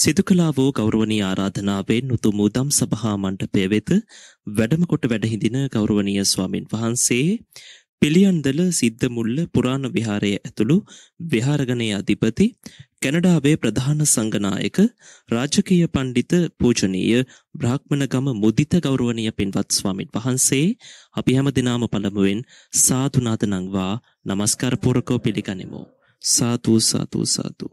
සිදුකලා වූ ගෞරවනී ආරාධනාවෙන් උතුම් උදම් සභහා මණ්ඩපය වෙත වැඩමකොට වැඩහිඳින ගෞරවනීය ස්වාමින් වහන්සේ පිළියන්දල සිද්ධමුල්ල පුරාණ විහාරය ඇතුළු විහාරගණයේ අධිපති කැනඩාවේ ප්‍රධාන සංගනායක රාජකීය පණ්ඩිත පූජනීය බ්‍රාහ්මණගම මුදිත ගෞරවනීය පින්වත් ස්වාමින් වහන්සේ අපි හැම දිනාම පළමුවෙන් සාතුනාත නංවා নমස්කාර පූර්වකව පිළිගනිමු සාතු සාතු සාතු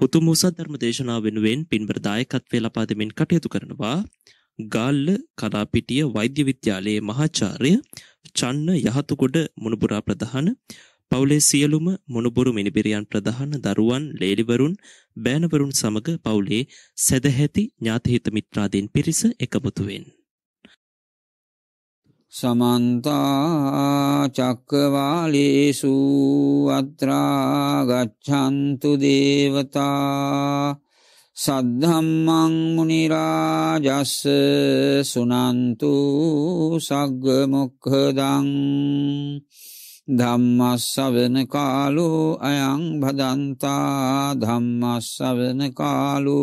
හුතු මුසත් ධර්ම දේශනා වෙනුවෙන් පින්බර දායකත්වය ලබා දෙමින් කටයුතු කරනවා ගාල්ල කලාපිටිය වෛද්‍ය විද්‍යාලයේ මහාචාර්ය චන්න යහතුකොඩ මුණපුරා ප්‍රධාන පවුලේ සියලුම මොනුබොරු මිනිබිරියන් ප්‍රධාන දරුවන් ලේලිවරුන් බෑනවරුන් සමඟ පවුලේ සැදැහැති ඥාතහිත මිත්‍රාදීන් පිරිස එකමුතුවෙන්. සමන්තා චක්කවාලේසු අත්‍රාගච්ඡන්තු දේවතා සද්ධම්මං මුනිරාජස්ස සුනන්තු සග්ගමොක්හදං ධම්මස්සවන කාලු අයං භදන්තා ධම්මස්සවන කාලු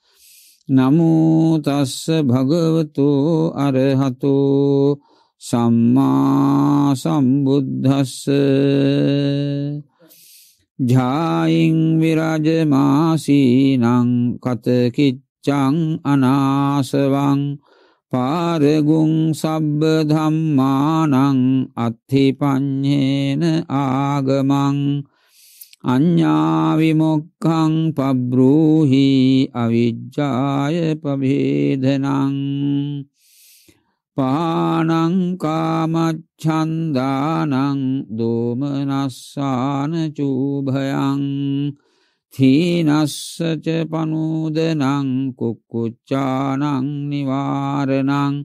නමුතස්ස භගවතු අරහතු සම්මා සම්බුද්ධස්ස ජායිං විරජමාසීනං කතකිච්චං අනාසවං පාරගුං සබ්බ ධම්මානං අත්හිපං්ඥේන ආගමං අඥ්ඥාවිමොක්කං පබ්‍රූහි අවිජ්ජාය පබේදනං පානංකාමච්චන්දානං දෝමනස්සාන චූභයං තිීනස්සච පනූදනං කුක්කුච්චානං නිවාරණං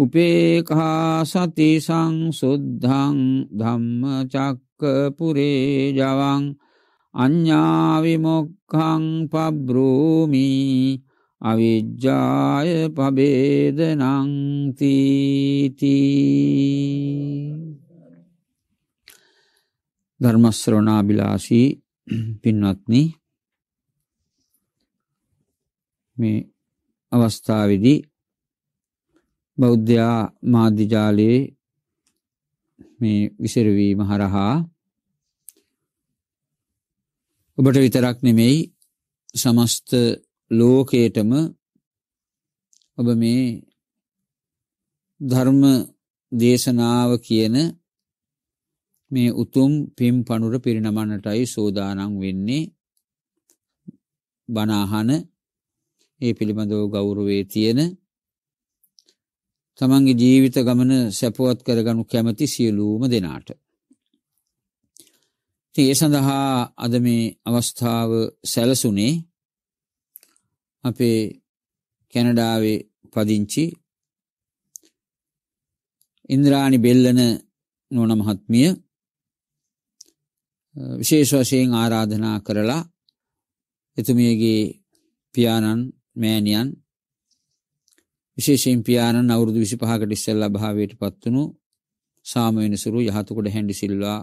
උපේකා සති සංසුද්ධං ධම්ම චක් පුරේ ජවං අඤ්ඤාවිමොක්ඛං පබ්‍රූමි අවිජ්ජාය පබේදනං තීති ධර්මශ්‍රවණාබිලාෂී පින්වත්නි මේ අවස්ථාවේදී බෞද්ධයා මාධ්‍යජාලයේ මේ විසිරවීම හරහා ඔබට විතරක් නෙමෙයි සමස්ත ලෝකයටම ඔබ මේ ධර්ම දේශනාව කියන මේ උතුම් පිම් පණුර පිරිනමන්නටයි සෝදානම් වෙන්නේ බණ ඒ පිළිබඳව ගෞරවයේ තියෙන තමන්ගේ ජීවිත ගමන සැපවත් කරගනු කැමති සියලූම දෙනාට. ඒ සඳහා අද මේ අවස්ථාව සැලසුනේ අපේ කැනඩාවේ පදිංචි ඉන්ද්‍රාණි බෙල්ලන නොන මහත්මිය විශේෂ වශයෙන් ආරාධනා කරලා එතුමියගේ පියාණන් මෑණියන් විශේෂයෙන් පියාණන් අවුරුදු 25කට ඉස්සෙල්ලා භාවයට පත්වුණු සාමවෙනසුරු යහතුකොට හැන්ඩි සිල්වා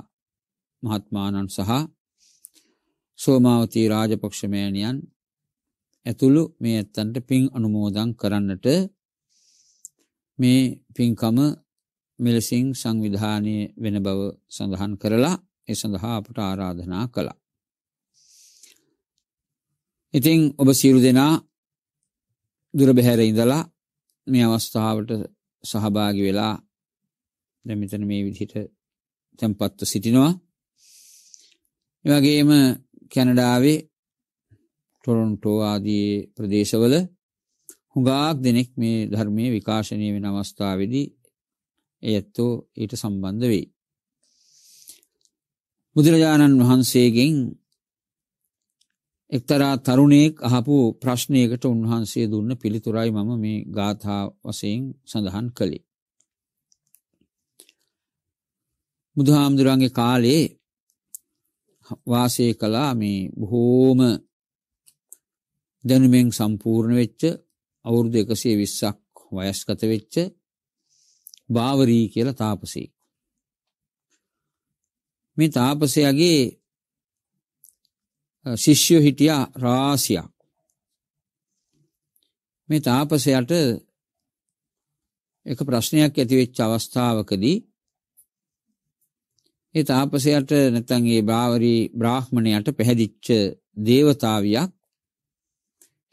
මහත්මාණන් සහ සෝමාවතී රාජපක්ෂමෑණියන් ඇතුළු මේ ඇත්තන්ට පින් අනුමෝදන් කරන්නට මේ පින්කම මෙලෙසින් සංවිධානය වෙන බව සඳහන් කරලා ඒ සඳහා අපට ආරාධනා කළා. ඉතිං ඔබ සියලු දෙනා දුරබැහැර ඉඳලා මේ අවස්ථාවට සහභාගි වෙලා දැන් මෙතන මේ විදිහට tempatව සිටිනවා. ඒ වගේම කැනඩාවේ ටොරොන්ටෝ ආදී ප්‍රදේශවල හුඟක් දෙනෙක් මේ ධර්මයේ විකාශනය වෙන අවස්ථාවේදී එයත්ෝ ඊට සම්බන්ධ වෙයි. බුදුරජාණන් වහන්සේගෙන් එක්තරා තරුණයෙක් අහපු ප්‍රශ්නයකට උන්වහන්සේ දුන්න පිළිතුරයි මම මේ ගාථා වසයෙන් සඳහන් කළේ. බුදුහාමුදුරන්ගේ කාලේ වාසය කලා මේ බොහෝම දැනුමෙන් සම්පූර්ණ වෙච්ච අවුරුදු එකසේ විස්සක් වයස්කත වෙච්ච භාවරී කියල තාපසයෙක්. මේ තාපසයගේ ශිෂ්‍ය හිටිය රාසියක් මේ තාපසයට එක ප්‍රශ්නයක් ඇතිවෙච්ච අවස්ථාවකදී ඒ තාපසයට නැතන් ඒ බාවරී බ්‍රාහ්මණයට පැහැදිච්ච දේවතාවයක්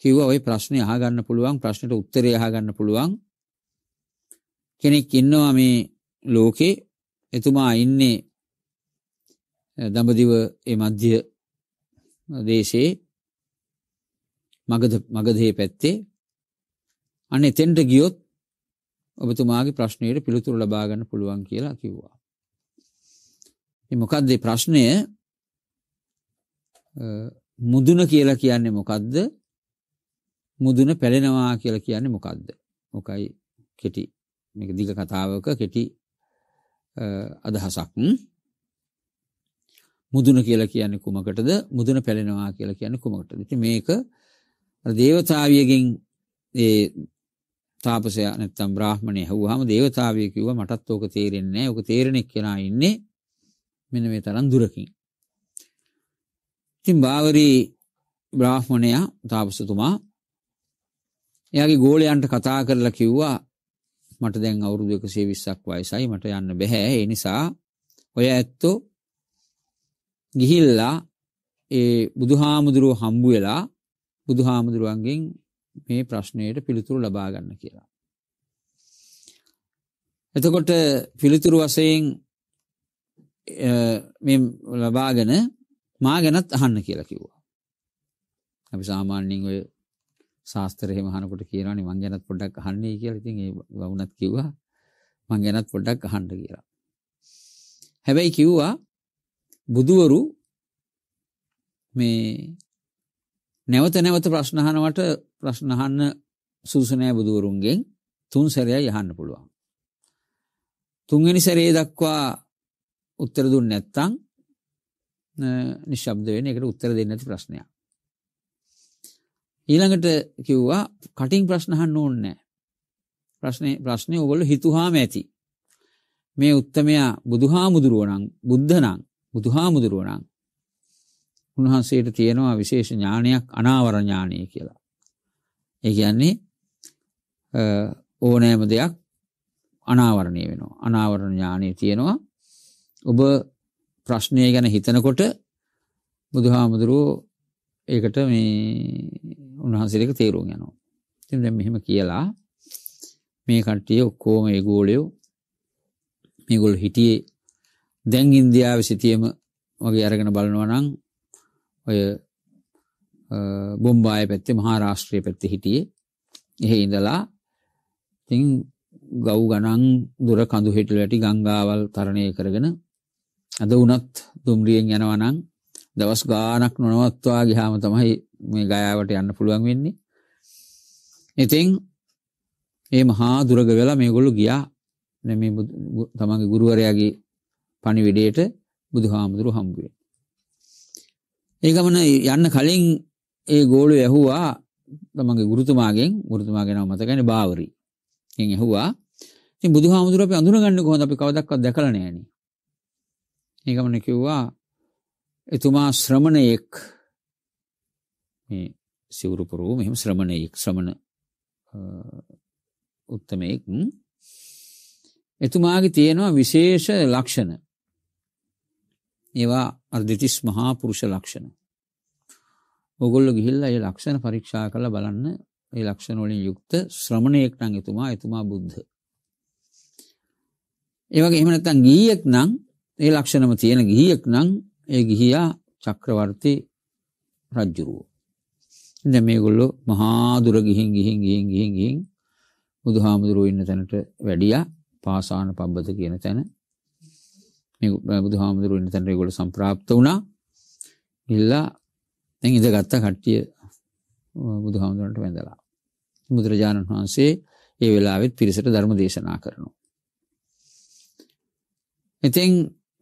කිව්ව ඔය ප්‍රශ්නය හාගන්න පුළුවන් ප්‍රශ්නයට උත්තරය හාගන්න පුළුවන් කෙනෙක් ඉන්නවා මේ ලෝකේ එතුමා ඉන්නේ දඹදිව ඒ මධ්‍ය දේශේ මගධ මගධයේ පැත්තේ අන්න එතෙන්ට ගියොත් ඔබතුමාගේ ප්‍රශ්නයට පිළිතුරු ලබා ගන්න පුළුවන් කියලා කිව්වා. මේ මොකද්ද ප්‍රශ්නය? මුදුන කියලා කියන්නේ මොකද්ද? මුදුන පැලෙනවා කියලා කියන්නේ මොකද්ද? මොකයි කෙටි මේක දිග කතාවක කෙටි අදහසක්. මුදුන කියලා කියන්නේ කුමකටද? මුදුන පැලෙනවා කියලා කියන්නේ කුමකටද? ඉතින් මේක අර දේවතාවියගෙන් ඒ තාපසයා නැත්තම් බ්‍රාහමණය ඇහුවාම දේවතාවිය කිව්වා මටත් ඕක තේරෙන්නේ නැහැ. ඕක තේරෙන එක්කෙනා ඉන්නේ මෙන්න මේ තරම් දුරකින්. ඉතින් බාවරි බ්‍රාහමණයා තාපසතුමා එයාගේ ගෝලයන්ට කතා කරලා කිව්වා මට දැන් අවුරුදු 120ක් වයසයි මට යන්න බෑ. ඒ නිසා ඔය ඇත්තෝ ගිහිල්ලා ඒ බුදුහාමුදුරුව හම්බු වෙලා බුදුහාමුදුරුවන්ගෙන් මේ ප්‍රශ්නයට පිළිතුරු ලබා ගන්න කියලා. එතකොට පිළිතුරු වසයෙන් ලබාගෙන මා ගැනත් අහන්න කියලා කිව්වා. අපි සාමාන්‍යෙන් ඔය ශාස්තරය මහනකොට කියනනි මං ගැනත් පොඩක් අහන්නේ කියලා ඉතින් ඒ වුණත් කිව්වා මං ගැනත් පොඩක් අහන්න කියලා. හැබැයි කිව්වා බුදුවරු මේ නැවත නැවත ප්‍රශ්නහනවට ප්‍රශ්නහන්න සූසනෑ බුදුවරුන්ගෙන් තුන් සැරයා යහන්න පුළුවන්. තුන්ගනි සැරේ දක්වා උත්තර දුන් නැත්තං නිශ්බ්ද වෙන එකට උත්තර දෙන්න ඇති ප්‍රශ්නයක්. ඊළඟට කිව්වා කටින් ප්‍රශ්නහන්න ඕන්නෑ ප්‍රශ්නය ප්‍රශ්නය ඔගොල හිතුහාම ඇති. මේ උත්තමයා බුදුහාමුදුරුවනං බුද්ධනං බුදුහාමුදුරුවනං උන්වහන්සේට තියෙනවා විශේෂ ඥානයක් අනාවරඥානය කියලා. ඒ කියන්නේ ඕනෑම දෙයක් අනාවරණය වෙනවා අනාවරණ ඥානය තියෙනවා ඔබ ප්‍රශ්නය ගැන හිතනකොට බුදුහාමුදුරුව ඒකට මේ උන්වහන්සේක තේරුම් යනවා තින් දැ මෙහෙම කියලා මේ කට්ටිය ඔක්කෝම ඒගෝලයෝ මේගොල් හිටියේ දැන් ඉන්දියාව සිතියම වගේ අරගෙන බලනවනං ඔය බොම්බාය පැත්තේ මහා රාශ්ත්‍රය පැත්ත හිටියේ එහෙ ඉඳලා තිං ගව් ගනන් දුර කඳු හිටල වැටි ගංගාවල් තරණය කරගෙන අද වනත් දුම්රියෙන් යනවනං දවස් ගානක් නොනවත්වා ගිහාම තමයි මේ ගයාවට යන්න පුළුවන් වෙන්නේ ඉතිං ඒ මහා දුරග වෙලා මේගොල්ලු ගියා නැ තමන්ගේ ගුරුවරයාගේ පණිවිඩයට බුදුහාමුදුරු හම්බුවේ. ඒ ගමන යන්න කලින් ඒ ගෝලු ඇහුවා තමගේ ගුරුතුමාගෙන් ගුරුතුමාගේ නම මතකයි බාවරි. එන් ඇහුවා ඉතින් බුදුහාමුදුරුව අපි අඳුනගන්නේ කොහොමද අපි කවදක්වත් දැකලා නැහෙනි. ඒ ගමන කිව්වා එතුමා ශ්‍රමණයෙක් මේ සිවුරු පුරෝ මෙහෙම ශ්‍රමණයෙක් ශ්‍රමණ උත්තමයෙක් එතුමාගේ තියෙනවා විශේෂ ලක්ෂණ ඒවා අර්ධිතිස් මහා පුරුෂ ලක්ෂණ. ඔගොල්ල ගිහිල්ල ඒ ලක්ෂණ පරීක්ෂා කළ බලන්න ඒ ලක්ෂණවලින් යුක්ත ශ්‍රමණයෙක් නං එතුමා එතුමා බුද්ධ. ඒවගේ එමනත්තන් ගීයෙක් නං ඒ ලක්ෂණම තියෙන ගිහියෙක් නං ඒ ගිහියා චක්‍රවර්ති රජ්ජුරුවෝ. ඉද මේගොල්ලො මහාදුර ගිහින් ගිහින් ගිහින් ගිහින් ගිහින් බුදු හාමුදුරුව ඉන්න තැනට වැඩිය පාසාන පබ්බත කියන තැන මේ බුදු හාමුදුරුවෝ ඉන්න තැනට ඒගොල්ලෝ සම්ප්‍රාප්ත වුණා. ගිහිල්ලා දැන් ඉඳගත්ත කට්ටිය බුදු හාමුදුරන්ට වැඳලා. බුදුරජාණන් වහන්සේ ඒ වෙලාවෙත් පිරිසට ධර්ම දේශනා කරනවා. ඉතින්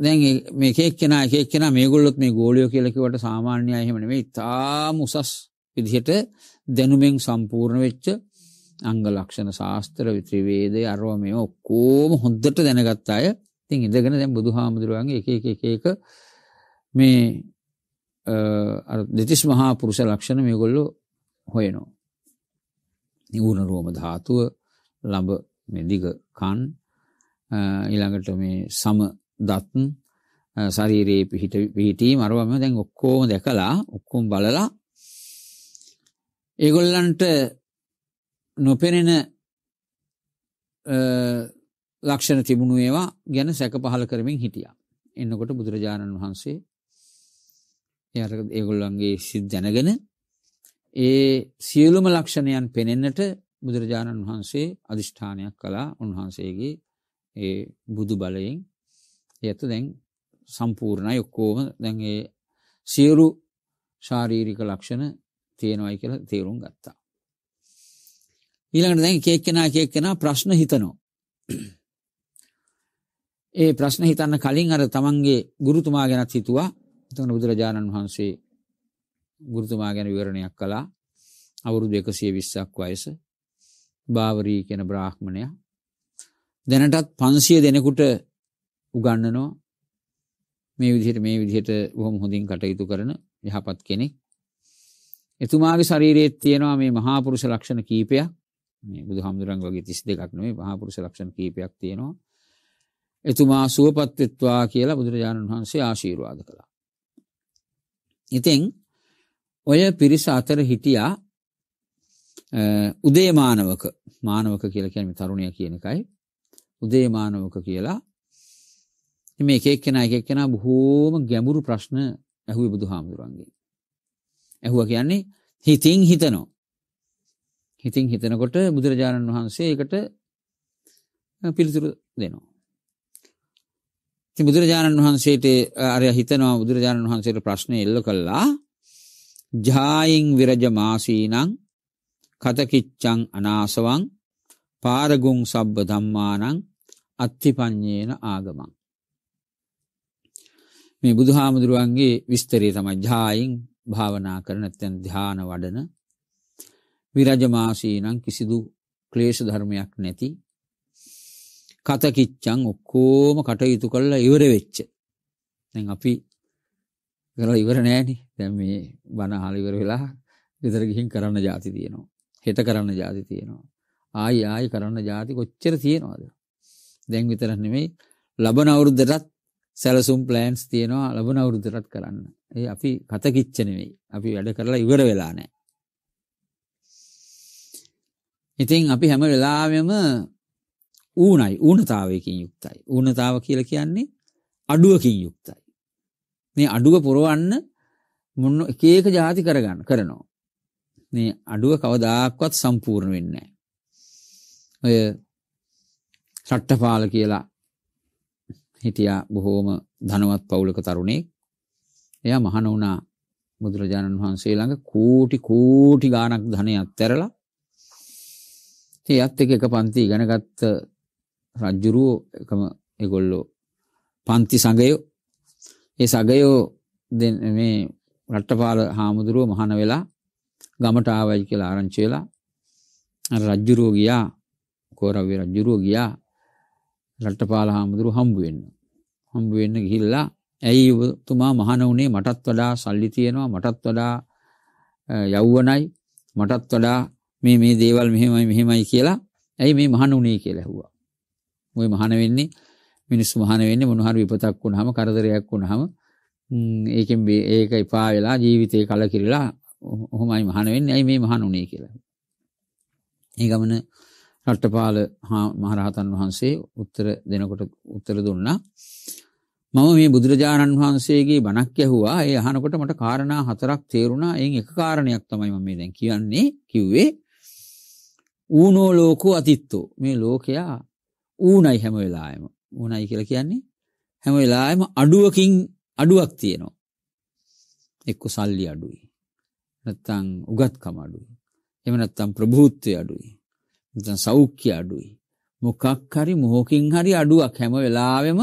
දැන් මේ එක එක්කෙනා එක එක්කෙනා මේගොල්ලොත් මේ ගෝලියෝ කියලා කිව්වට සාමාන්‍ය අය එහෙම නෙවෙයි. තාම උසස් විදිහට දැනුමෙන් සම්පූර්ණ වෙච්ච අංග ලක්ෂණ ශාස්ත්‍ර ත්‍රිවේදයේ අරව මේ ඔක්කොම හොඳට දැනගත්ත අය තින් ඉඳගෙන දැම් බුදු හාමුදුරුවන්ගේ එක එක එක මේ දෙතිස් මහා පුරුෂ ලක්ෂණ මේ ගොල්ලො හොයනෝ. නිවුණ රෝම ධාතුව ලබ මෙදිග කන් ඉළඟට මේ සම දත්න් සරීරයේ පිහිට පිහිටීම අරුවම දැන් ඔක්කෝම දැකලා ඔක්කොම් බලලා ඒගොල්ලන්ට නොපෙනෙන ලක්ෂණ තිබුණු ඒවා ගැන සැක පහල කරමින් හිටිය. එන්නකොට බුදුරජාණන් වහන්සේ එයට ඒගොල්ලන්ගේ සිද් දැනගෙන ඒ සියලුම ලක්ෂණයන් පෙනෙන්නට බුදුරජාණන් වහන්සේ අධිෂ්ඨානයක් කලා උන්වහන්සේගේ ඒ බුදු බලයෙන් ඇතු දැන් සම්පූර්ණයි ඔක්කෝම දැන්ගේ සියලු ශාරීරික ලක්ෂණ තියෙනවයි කියලා තේරුම් ගත්තා. ඊළඟට දැන් කේක්කෙනා කේක්කෙනා ප්‍රශ්න හිතනෝ ඒ ප්‍රශ්න හිතන්න කලින් අර තමන්ගේ ගුරුතුමා ගැනත් හිතුවා. එතකොට බුදුරජාණන් වහන්සේ ගුරුතුමා ගැන විවරණයක් කළා. අවුරුදු 120ක් වයස. බාවරී කියන බ්‍රාහ්මණයා. දැනටත් 500 දෙනෙකුට උගන්වනවා. මේ විදිහට මේ විදිහට බොහොම හොඳින් කටයුතු කරන යහපත් කෙනෙක්. එතුමාගේ ශරීරයේ තියෙනවා මේ මහා පුරුෂ ලක්ෂණ කීපයක්. මේ බුදුහාමුදුරන් වගේ 32ක් නෙමෙයි මහා පුරුෂ ලක්ෂණ කීපයක් තියෙනවා. එතුමා සුවපත්වෙත්වා කියලා බුදුරජාණන් වහන්සේ ආශීරවාද කළා. ඉතිං ඔය පිරිස අතර හිටියා උදේ මානවක මානවක කියලා කැනම තරුණය කියන එකයි උදේ මානවක කියලා මේ එකෙක් කෙන එකක් කෙන බොහෝම ගැඹුරු ප්‍රශ්න ඇහුව බුදු හාමුදුරන්ගේ ඇහුව කියන්නේ හිතින් හිතනෝ හිතින් හිතනකොට බුදුරජාණන් වහන්සේ එකට පිළිතුරු දෙනවා ඉතින් බුදුරජාණන් වහන්සේට අරය හිතනවා බුදුරජාණන් වහන්සේට ප්‍රශ්නේ එල්ල කළා. ජායින් විරජ මාසීනං කතකිච්ඡං අනාසවං පාරගුං සබ්බ ධම්මානං අත්තිපඤ්ඤේන ආගමං මේ බුදුහාමුදුරුවන්ගේ විස්තරය තමයි ජායින් භාවනා කරන නැත්නම් ධාන වඩන විරජමාසීනං කිසිදු ක්ලේශ ධර්මයක් නැති කතකිච්චන් ඔක්කෝම කටයුතු කරලා ඉවර වෙච්ච. දැන් අපි කරලා ඉවර නෑනේ. දැන් මේ බණ අහලා ඉවර වෙලා විතර ගිහින් කරන්න જાති තියෙනවා. හෙට කරන්න જાති තියෙනවා. ආයි ආයි කරන්න જાති කොච්චර තියෙනවද? දැන් විතර නෙමෙයි ලබන අවුරුද්දටත් සැලසුම් ප්ලෑන්ස් තියෙනවා ලබන අවුරුද්දටත් කරන්න. ඒ අපි කතකිච්ච නෙමෙයි. අපි වැඩ කරලා ඉවර වෙලා නෑ. ඉතින් අපි හැම වෙලාවෙම ඌනයි ඌනතාවයකින් යුක්තයි. ඌනතාව කියල කියන්නේ අඩුවකින් යුක්තයි. මේ අඩුව පුරවන්න මොන්න එක එක ජාති කරගන්න කරනවා. මේ අඩුව කවදාක්වත් සම්පූර්ණ වෙන්නේ ඔය රට්ටපාල කියලා හිටියා බොහෝම ධනවත් පවුලක තරුණෙක්. එයා මහන වුණා බුදුරජාණන් වහන්සේ ළඟ කෝටි කෝටි ගාණක් ධනය අත්හැරලා ඉතින් එයත් එක්ක එක පන්ති ඉගෙන ගත්ත රජ්ජුරුවෝ එකම ඒගොල්ලෝ පන්ති සඟයෝ ඒ සගයෝ මේ රට්ටපාල හාමුදුරුව මහන වෙලා ගමට ආවයි කියලා ආරංචි වෙලා අර රජ්ජුරුව ගියා කෝරව්‍ය රජ්ජුරුව ගියා රට්ටපාල හාමුදුරුව හම්බ වෙන්න. හම්බ වෙන්න ගිහිල්ලා ඇයි ඔබතුමා මහන වුණේ මටත් වඩා සල්ලි තියෙනවා මටත් වඩා යෞවනයි මටත් වඩා මේ මේ දේවල් මෙහෙමයි මෙහෙමයි කියලා ඇයි මේ මහන වුණේ කියලා ඇහුවා. මොයි මහාන වෙන්නේ මිනිස්සු මහාන වෙන්නේ මොන හරි විපතක් වුණාම කරදරයක් වුණාම ඒකෙන් ඒක එපා වෙලා ජීවිතේ කලකිරිලා ඔහොමයි මහාන වෙන්නේ අයි මේ මහාන උනේ කියලා. ඒ ගමන රට්ටපාල මහරහතන් වහන්සේ උත්තර දෙනකොට උත්තර දුන්නා. මම මේ බුදුරජාණන් වහන්සේගේ බණක් ඇහුවා. ඒ අහනකොට මට කාරණා හතරක් තේරුණා. එයින් එක කාරණයක් තමයි මම මේ දැන් කියන්නේ කිව්වේ ඌනෝ ලෝකෝ අතිත්තෝ. මේ ලෝකයා ඌණයි හැම වෙලාවෙම. ඌණයි කියලා කියන්නේ හැම වෙලාවෙම අඩුවකින් අඩුවක් තියෙනවා. එක්ක සල්ලි අඩුයි. නැත්තම් උගත්කම අඩුයි. එහෙම නැත්තම් ප්‍රභූත්වය අඩුයි. නැත්තම් සෞඛ්‍ය අඩුයි. මොකක් හරි මොහොකින් හරි අඩුවක් හැම වෙලාවෙම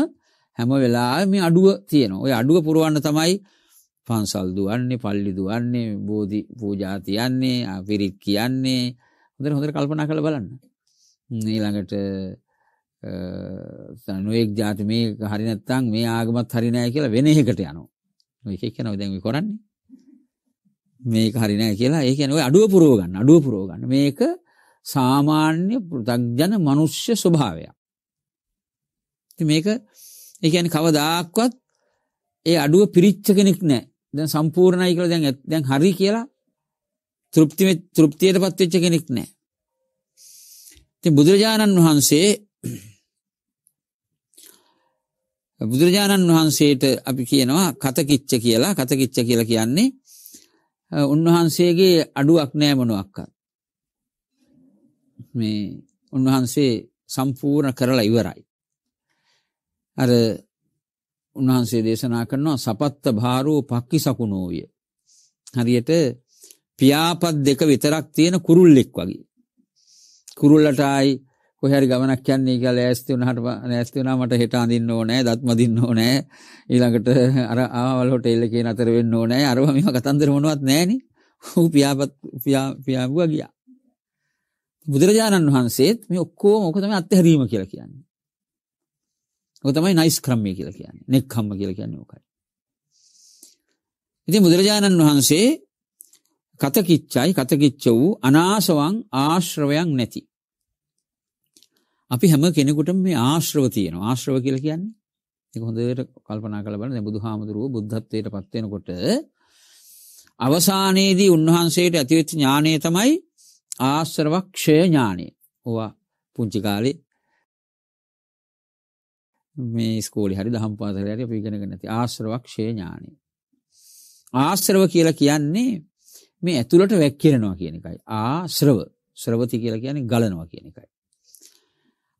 හැම වෙලාවෙම මේ අඩුව තියෙනවා. ওই අඩුව පුරවන්න තමයි පන්සල් දුවන්නේ, පල්ලි දුවන්නේ, බෝධි පූජා තියන්නේ, පිරිත් කියන්නේ. හොඳට හොඳට කල්පනා කරලා බලන්න. ඊළඟට නොයෙක් જાති මේක හරි නැත්නම් මේ ආගමත් හරි නැහැ කියලා වෙන එකකට යනවා. ඔය එක එක යනවා දැන් ඔය කරන්නේ. මේක හරි නැහැ කියලා ඒ කියන්නේ ඔය අඩුව පුරව ගන්න අඩුව පුරව ගන්න. මේක සාමාන්‍ය පෘථග්ජන මිනිස්්‍ය ස්වභාවයක්. ඉතින් මේක ඒ කියන්නේ කවදාක්වත් ඒ අඩුව පිරිච්ච කෙනෙක් නැහැ. දැන් සම්පූර්ණයි කියලා දැන් දැන් හරි කියලා තෘප්ති තෘප්තියටපත් වෙච්ච කෙනෙක් නැහැ. ඉතින් බුදුරජාණන් වහන්සේ බුදුරජාණන් වහන්සේට අපි කියනවා කතකිච්ච කියලා කතකිච්ච කියලා කියන්නේ උන්වහන්සේගේ අඩුවක් නෑ මොනවක්වත් මේ උන්වහන්සේ සම්පූර්ණ කරලා ඉවරයි අර උන්වහන්සේ දේශනා කරනවා සපත්ත භාරෝ පක්කි සකුණෝය හරියට පියාපත් දෙක විතරක් තියෙන කුරුල්ලෙක් වගේ කුරුල්ලටයි කොහේ හරි ගමනක් යන්නේ කියලා ඈස්ති වුණාට ඈස්ති වුණා මට හෙට අඳින්න ඕනේ, දත් මදින්න ඕනේ. ඊළඟට අර ආවල් හොටෙල් එකේ නතර වෙන්න ඕනේ. අරව මෙව කතන්දර මොනවත් නැහෙනි. ඌ පියාපත් පියා පියාඹුවා ගියා. බුදුරජාණන් වහන්සේත් මේ ඔක්කොම ඔක තමයි අත්හැරීම කියලා කියන්නේ. ඔක තමයි නයිස් ක්‍රමය කියලා කියන්නේ. නෙක්ඛම්ම කියලා කියන්නේ ඕකයි. ඉතින් බුදුරජාණන් වහන්සේ කතකිච්චයි කතකිච්ච වූ අනාසවං ආශ්‍රවයන් නැති අපි හැම කෙනෙකුටම මේ ආශ්‍රව තියෙනවා. ආශ්‍රව කියලා කියන්නේ ඒක හොඳට කල්පනා කරලා බලන්න. දැන් බුදුහාමුදුරුවෝ බුද්ධත්වයට පත් වෙනකොට අවසානයේදී උන්වහන්සේට ඇතිවෙච්ච ඥානය තමයි ආශ්‍රවක්ෂය ඥානය. ඕවා පුංචි කාලේ මේ ස්කෝලේ හරි දහම් පාසලේ හරි අපි ඉගෙනගෙන නැති ආශ්‍රවක්ෂය ඥානය. ආශ්‍රව කියලා කියන්නේ මේ ඇතුළට වැක්කිරෙනවා කියන එකයි. ආශ්‍රව ශ්‍රවති කියලා කියන්නේ ගලනවා කියන එකයි.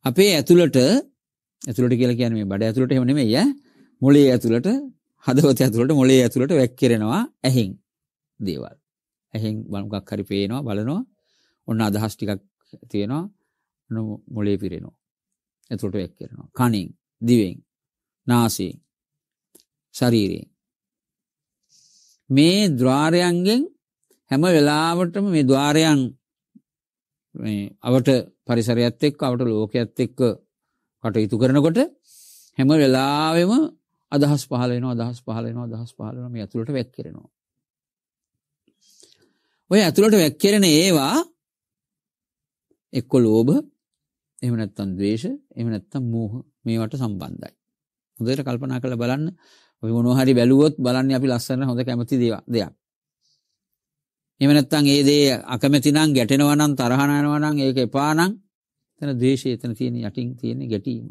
අපේ ඇතුළට ඇතුළට කියලා කියන්නේ මේ බඩ ඇතුළට එහෙම නෙමෙයි ඈ මොළයේ ඇතුළට හදවත ඇතුළට මොළයේ ඇතුළට වැක්කිරෙනවා ඇහෙන් දේවල් ඇහෙන් මොකක් හරි පේනවා බලනවා ඔන්න අදහස් ටිකක් තියෙනවා මොළේ පිරෙනවා ඇතුළට වැක්කිරෙනවා කනින් දිවෙන් නාසයෙන් ශරීරයෙන් මේ ద్వාරයන්ගෙන් හැම වෙලාවටම මේ ద్వාරයන් මේ අවට පරිසරයත් එක්ක අවට ලෝකයේත් එක්ක කටයුතු කරනකොට හැම වෙලාවෙම අදහස් පහල වෙනවා අදහස් පහල වෙනවා අදහස් පහල වෙනවා මේ ඇතුළට වැක්කිරෙනවා. ඔය ඇතුළට වැක්කිරෙන ඒවා එක්ක ලෝභ එහෙම නැත්නම් ද්වේෂ එහෙම නැත්නම් මෝහ මේවට සම්බන්ධයි. හොඳට කල්පනා කරලා බලන්න ඔය මොනවා හරි බැලුවොත් බලන්නේ අපි ලස්සන හොඳ කැමති දේවල් දෙයක්. එහෙම නැත්නම් ඒ දේ අකමැති නම් ගැටෙනවා නම් තරහ යනවා නම් ඒක එපා නම් එතන ද්වේෂය එතන තියෙන යටින් තියෙන ගැටීම.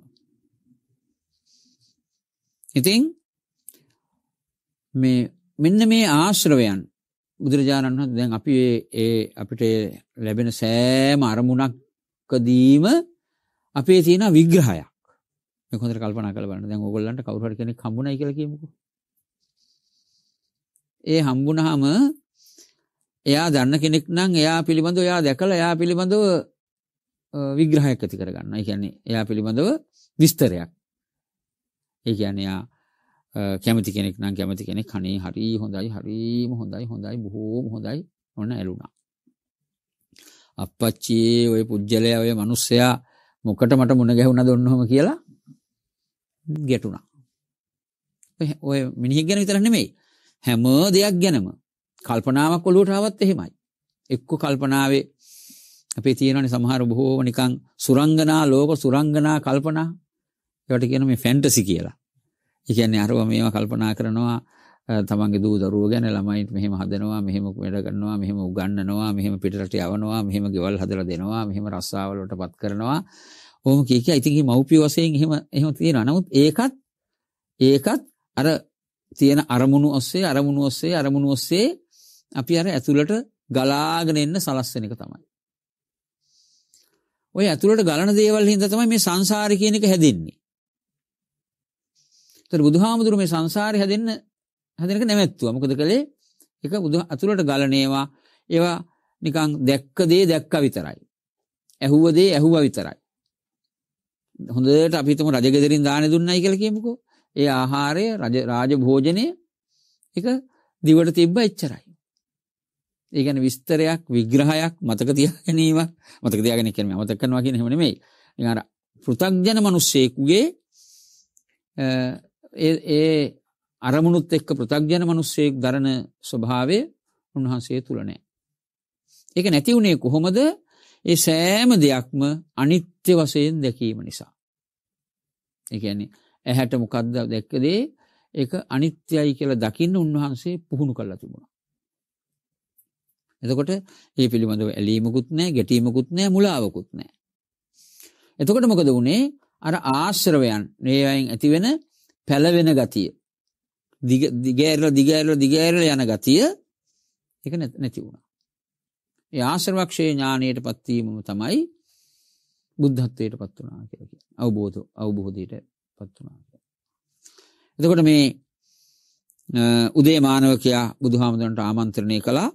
ඉතින් මේ මෙන්න මේ ආශ්‍රවයන් බුදුරජාණන් වහන්සේ දැන් අපි ඒ අපිට ලැබෙන සෑම අරමුණකදීම අපේ තියෙන විග්‍රහයක්. මේක හොඳට කල්පනා කරලා බලන්න. දැන් ඕගොල්ලන්ට කවුරු හරි කෙනෙක් හම්බුනායි කියලා කියමුකෝ. ඒ හම්බුනහම එයා දන්න කෙනෙක් නම් එයා පිළිබඳව එයා දැකලා එයා පිළිබඳව විග්‍රහයක් ඇති කරගන්න. ඒ කියන්නේ එයා පිළිබඳව විස්තරයක්. ඒ කියන්නේ එයා කැමති කෙනෙක් නම් කැමති කෙනෙක් කණේ හරි හොඳයි හරිම හොඳයි හොඳයි බොහෝම හොඳයි ඔන්න ඇලුනා. අපච්චියේ ඔය පුජ්‍යලයා ඔය මිනිස්සයා මොකට මට මුණ ගැහුණද ඔන්නෝම කියලා ගැටුණා. ඔය මිනිහෙක් ගැන විතර නෙමෙයි. හැම දෙයක් ගැනම කල්පනාවක් ඔලුවට ආවත් එහෙමයි. එක්ක කල්පනාවේ අපේ තියෙනනේ සමහර බොහෝම නිකන් සුරංගනා ලෝක සුරංගනා කල්පනා ඒවට කියන මේ ෆැන්ටසි කියලා. ඒ කියන්නේ අරව මේවා කල්පනා කරනවා තමන්ගේ දූ දරුවෝ ගැන ළමයින්ට මෙහෙම හදනවා මෙහෙම වැඩ කරනවා මෙහෙම උගන්වනවා මෙහෙම පිටරට යවනවා මෙහෙම ගෙවල් හදලා දෙනවා මෙහෙම රස්සාවල වලටපත් කරනවා. ඕම කී කිය ඉතින් මේ මව්පිය වශයෙන් එහෙම එහෙම තියෙනවා. නමුත් ඒකත් ඒකත් අර තියෙන අරමුණු ඔස්සේ අරමුණු ඔස්සේ අරමුණු ඔස්සේ අපි අර ඇතුළට ගලාගෙන එන්න සලස්සන එක තමයි. ඔය ඇතුළට ගලන දේවල් හින්දා තමයි මේ සංසාරය කියන එක හැදෙන්නේ. ඒතර බුදුහාමුදුරු මේ සංසාරය හැදෙන්න හැදෙන එක නැවැත්තුවා. මොකද කළේ? ඒක බුදු ඇතුළට ගලන ඒවා ඒවා නිකන් දැක්ක දේ දැක්ක විතරයි. ඇහුව දේ ඇහුවා විතරයි. හොඳට අපි හිතමු රජගෙදරින් දාන දුන්නයි කියලා කියමුකෝ. ඒ ආහාරය රජ රාජ භෝජනය එක දිවට තිබ්බ එච්චරයි. ඒ කියන්නේ විස්තරයක් විග්‍රහයක් මතක තියා ගැනීමක් මතක තියා ගැනීම කියන්නේ මතක කරනවා කියන එහෙම නෙමෙයි. ඒ අර පෘථග්ජන මිනිස්සෙකුගේ ඒ ඒ අරමුණුත් එක්ක පෘථග්ජන මිනිස්සෙක් දරන ස්වභාවය උන්වහන්සේ තුල නැහැ. ඒක නැති වුණේ කොහොමද? ඒ සෑම දෙයක්ම අනිත්‍ය වශයෙන් දැකීම නිසා. ඒ කියන්නේ ඇහැට මොකද්ද දැක්කදේ ඒක අනිත්‍යයි කියලා දකින්න උන්වහන්සේ පුහුණු කළා තිබුණා. එතකොට ඒ පිළිබඳව ඇලීමකුත් නෑ ගැටීමකුත් නෑ මුලාවකුත් නෑ. එතකොට මොකද වුණේ අර ආශ්‍රවයන් නේවයින් ඇතිවෙන පැලවෙන ගතිය. දිගෑරල දිගෑරල දිගෑරල යන ගතිය එක නැති වුණා. ඒ ආශ්‍රවක්ෂය ඥානයට පත්වීමම තමයි බුද්ධත්වයට පත් වනා කියල අවබෝධ අවබෝධයට පත් වනා කිය. එතකොට මේ උදේ මානවකයා බුදුහාමුදුරන්ට ආමන්ත්‍රණය කලා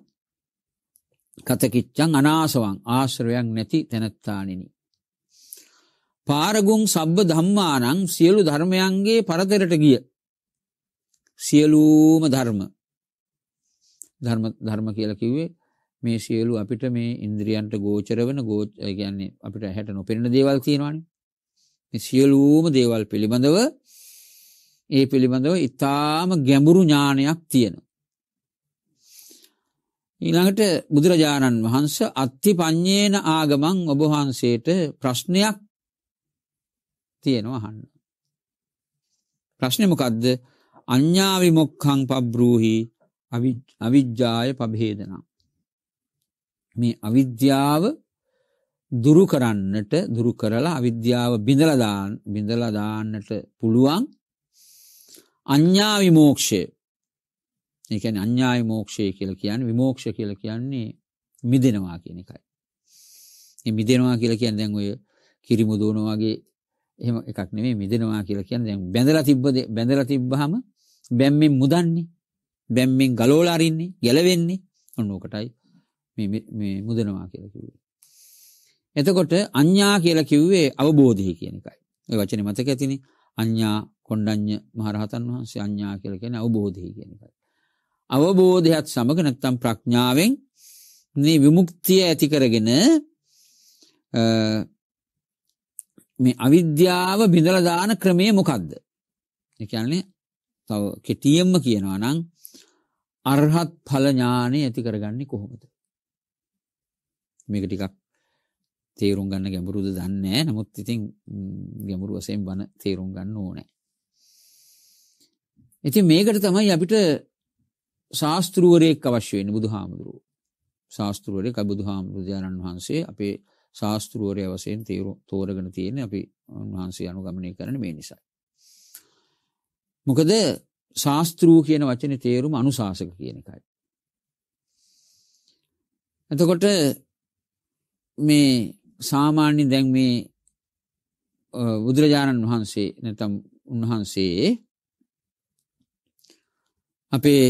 කතකිච්චං අනාසවං ආශ්‍රයක් නැති තැනැත්තානිනි. පාරගුන් සබ්බ ධම්මානං සියලු ධර්මයන්ගේ පරතරට ගිය. සියලූම ධර්ම ධර්ම කියලකිවේ මේ සියලු අපිට මේ ඉන්ද්‍රියන්ට ගෝචර වන ගෝච කියන්නේ අපිට හැට නොපෙනෙන දේවල් තියෙනවාන සියලූම දේවල් පිළිබඳව ඒ පිළිබඳව ඉතාම ගැඹුරු ඥානයක් තියෙන ඊළඟට බුදුරජාණන් වහන්ස අත්ති පඤ්ඤේන ආගමං ඔබ වහන්සේට ප්‍රශ්නයක් තියෙනවා අහන්න. ප්‍රශ්නේ මොකද්ද? අඤ්ඤා විමුක්ඛං පබ්‍රූහි අවිජ්ජාය පබේදනං. මේ අවිද්‍යාව දුරු කරන්නට දුරු කරලා අවිද්‍යාව බිඳලා දාන්න බිඳලා දාන්නට පුළුවන් අඤ්ඤා විමෝක්ෂය ඒ කියන්නේ අඤ්ඤාය මෝක්ෂය කියලා කියන්නේ විමෝක්ෂ කියලා කියන්නේ මිදෙනවා කියන එකයි. මේ මිදෙනවා කියලා කියන්නේ දැන් ඔය කිරිමු දුවනවා වගේ එහෙම එකක් නෙමෙයි මිදෙනවා කියලා කියන්නේ දැන් බැඳලා තිබ්බද බැඳලා තිබ්බහම බැම්මෙන් මුදන්නේ බැම්මෙන් ගලවලා අරින්නේ ගැලවෙන්නේ ඔන්න ඕකටයි මේ මේ මුදනවා කියලා කිව්වේ එතකොට අඤ්ඤා කියලා කිව්වේ අවබෝධය කියන එකයි ඒ වචනේ මතක ඇතිනේ අඤ්ඤා කොණ්ඩඤ්ඤ මහරහතන් වහන්සේ අඤ්ඤා කියලා කියන්නේ අවබෝධය කියන එකයි අවබෝධයත් සමග නැත්තම් ප්‍රඥාවෙන් මේ විමුක්තිය ඇති කරගෙන මේ අවිද්‍යාව බිඳලා දාන ක්‍රමය මොකද්ද? ඒ කියන්නේ තව කෙටියෙන්ම කියනවා නම් අරහත් ඵල ඥානෙ ඇති කරගන්නේ කොහොමද? මේක ටිකක් තේරුම් ගන්න ගැඹුරුද දන්නේ නමුත් ඉතින් ගැඹුරු වශයෙන් බන තේරුම් ගන්න ඕනේ. ඉතින් මේකට තමයි අපිට ශාස්තෘුවරයෙක් අවශ්‍යයෙන් බුදුහාමුදුරුව ශාස්තෘුවරය බුදුහාමුදුරජාණන් වහන්සේ අපේ ශාස්තෘුවරය වසයෙන් තේරු තෝරගෙන තියෙන අපි උන්වහන්සේ අනුගමනය කරන මේ නිසා. මොකද ශාස්තෘූ කියන වචන තේරුම අනුශාසක කියන එකයි. එතකොට මේ සාමාන්‍ය දැන් මේ බුදුරජාණන් වහන්සේ නැතම් උන්වහන්සේ අපේ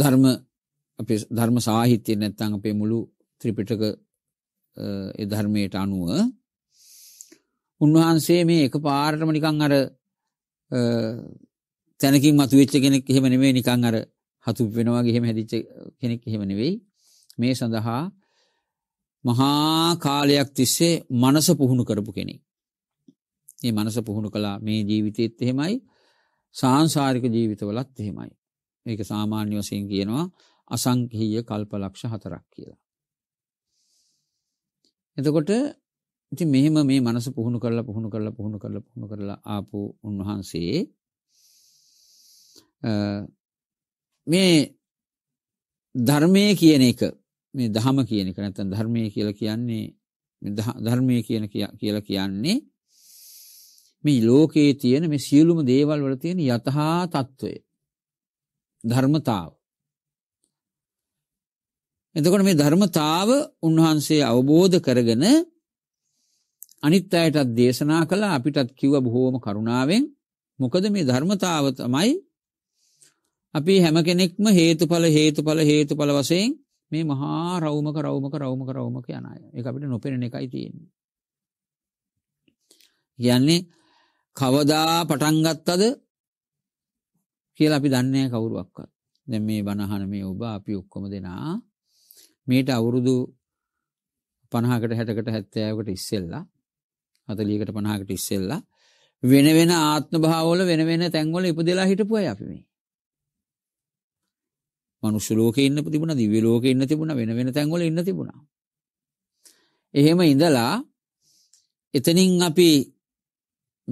ධර්ම අපේ ධර්ම සාහිත්‍යය නැත්තං අපේ මුළු ත්‍රිපිටක ධර්මයට අනුව උන්වහන්සේ මේ එක පාරටම නිකං අර තැනකින් මතු වෙච්ච කෙනෙක් එහෙම නෙමෙයි නිකං අර හතු වෙනවාගේ එහෙම හැදිච්ච කෙනෙක් එහෙම නෙවෙයි මේ සඳහා මහා කාලයක් තිස්සේ මනස පුහුණු කරපු කෙනෙක් මේ මනස පුහුණු කළා මේ ජීවිතයේත් එහෙමයි සාංශාරික ජීවිතවලත් එහෙමයි ඒක සාමාන්‍ය වසයෙන් කියනවා අසංකීය කල්පලක්ෂ හතරක් කියලා. එතකොට ඉති මෙහෙම මේ මනස පුහුණු කරලා පුහුණු කරලා පුහුණු කරලා පුහුණු කරලා ආපු උන්වහන්සේ මේ ධර්මය කියන එක මේ දහම කියන එක නැතන් ධර්මය කියල කියන්නේ ධර්මය කියන කියලා කියන්නේ මේ ලෝකයේ තියෙන මේ සියලුම දේවල් වල තියෙන යතහා තත්ත්වය ධර්මතාව. එතකොට මේ ධර්මතාව උන්වහන්සේ අවබෝධ කරගෙන අනිත් අයටත් දේශනා කළා අපිටත් කිව්ව බොහෝම කරුණාවෙන් මොකද මේ ධර්මතාව තමයි අපි හැම කෙනෙක්ම හේතුඵල හේතුඵල හේතුඵල වශයෙන් මේ මහා රෞමක රෞමක රෞමක රෞමක යන අය. ඒක අපිට නොපෙනෙන එකයි තියෙන්නේ. කියන්නේ කවදා පටන් ගත්තද කියලා අපි දන්නේ කවුරුවක්වත්. දැන් මේ බණහන මේ ඔබ අපි ඔක්කොම දෙනා මේට අවුරුදු 50කට 60කට 70කට ඉස්සෙල්ලා 40කට 50කට ඉස්සෙල්ලා වෙන වෙන ආත්ම භාවවල වෙන වෙන තැන්වල ඉපදෙලා හිටපු අය අපි මේ. මනුෂ්‍ය ලෝකේ ඉන්න තිබුණා, දිව්‍ය ලෝකේ ඉන්න තිබුණා, වෙන වෙන තැන්වල ඉන්න තිබුණා. එහෙම ඉඳලා එතනින් අපි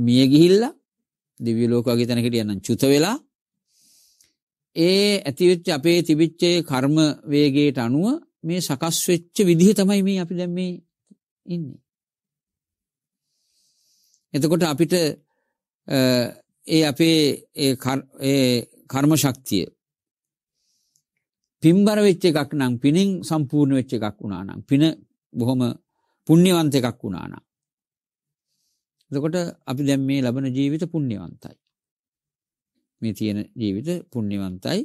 මිය ගිහිල්ලා දිව්‍ය ලෝක වගේ තැනකට යනන් චුත වෙලා ඒ ඇතිවෙච්ච අපේ තිබිච්චේ කර්ම වේගයට අනුව මේ සකස් වෙච්ච විදිහ තමයි මේ අපි දැන් මේ ඉන්නේ. එතකොට අපිට ඒ අපේ ඒ කර්ම ශක්තිය පින්බර වෙච්ච එකක් නම් පිනෙන් සම්පූර්ණ වෙච්ච එකක් වුණා නම් පින බොහොම පුණ්‍යවන්ත එකක් වුණා නම් එතකොට අපි දැන් මේ ලබන ජීවිත පුණ්‍යවන්තයි. මේ තියෙන ජීවිත පුණ්‍යවන්තයි.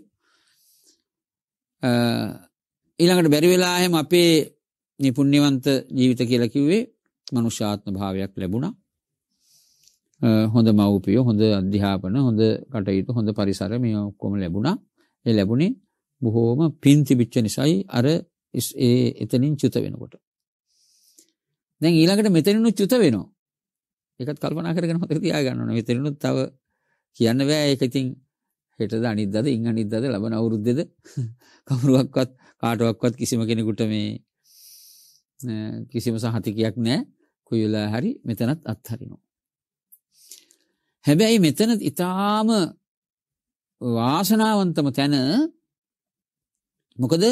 ඊළඟට බැරි වෙලා හැම අපේ මේ පුණ්‍යවන්ත ජීවිත කියලා කිව්වේ මනුෂ්‍යාත්ම භාවයක් ලැබුණා. හොඳ මව්පියෝ, හොඳ අධ්‍යාපන, හොඳ කටයුතු, හොඳ පරිසර මේ ඔක්කොම ලැබුණා. ඒ ලැබුණේ බොහෝම පින් තිබිච්ච නිසායි අර ඒ එතනින් චුත වෙනකොට. දැන් ඊළඟට මෙතනිනුත් චුත වෙනවා. ඒකත් කල්පනා කරගෙන මතක තියාගන්න ඕනේ. මෙතනිනුත් තව කියන්න බෑ ඒක ඉතින් හෙටද අනිද්දද ඉං අනිද්දද ලබන අවුරුද්දෙද කවුරුවක්වත් කාටවක්වත් කිසිම කෙනෙකුට මේ කිසිම සහතිකයක් නෑ කුයලා හරි මෙතනත් අත්හරිනවා. හැබැයි මෙතන ඉතාම වාසනාවන්තම තැන මොකද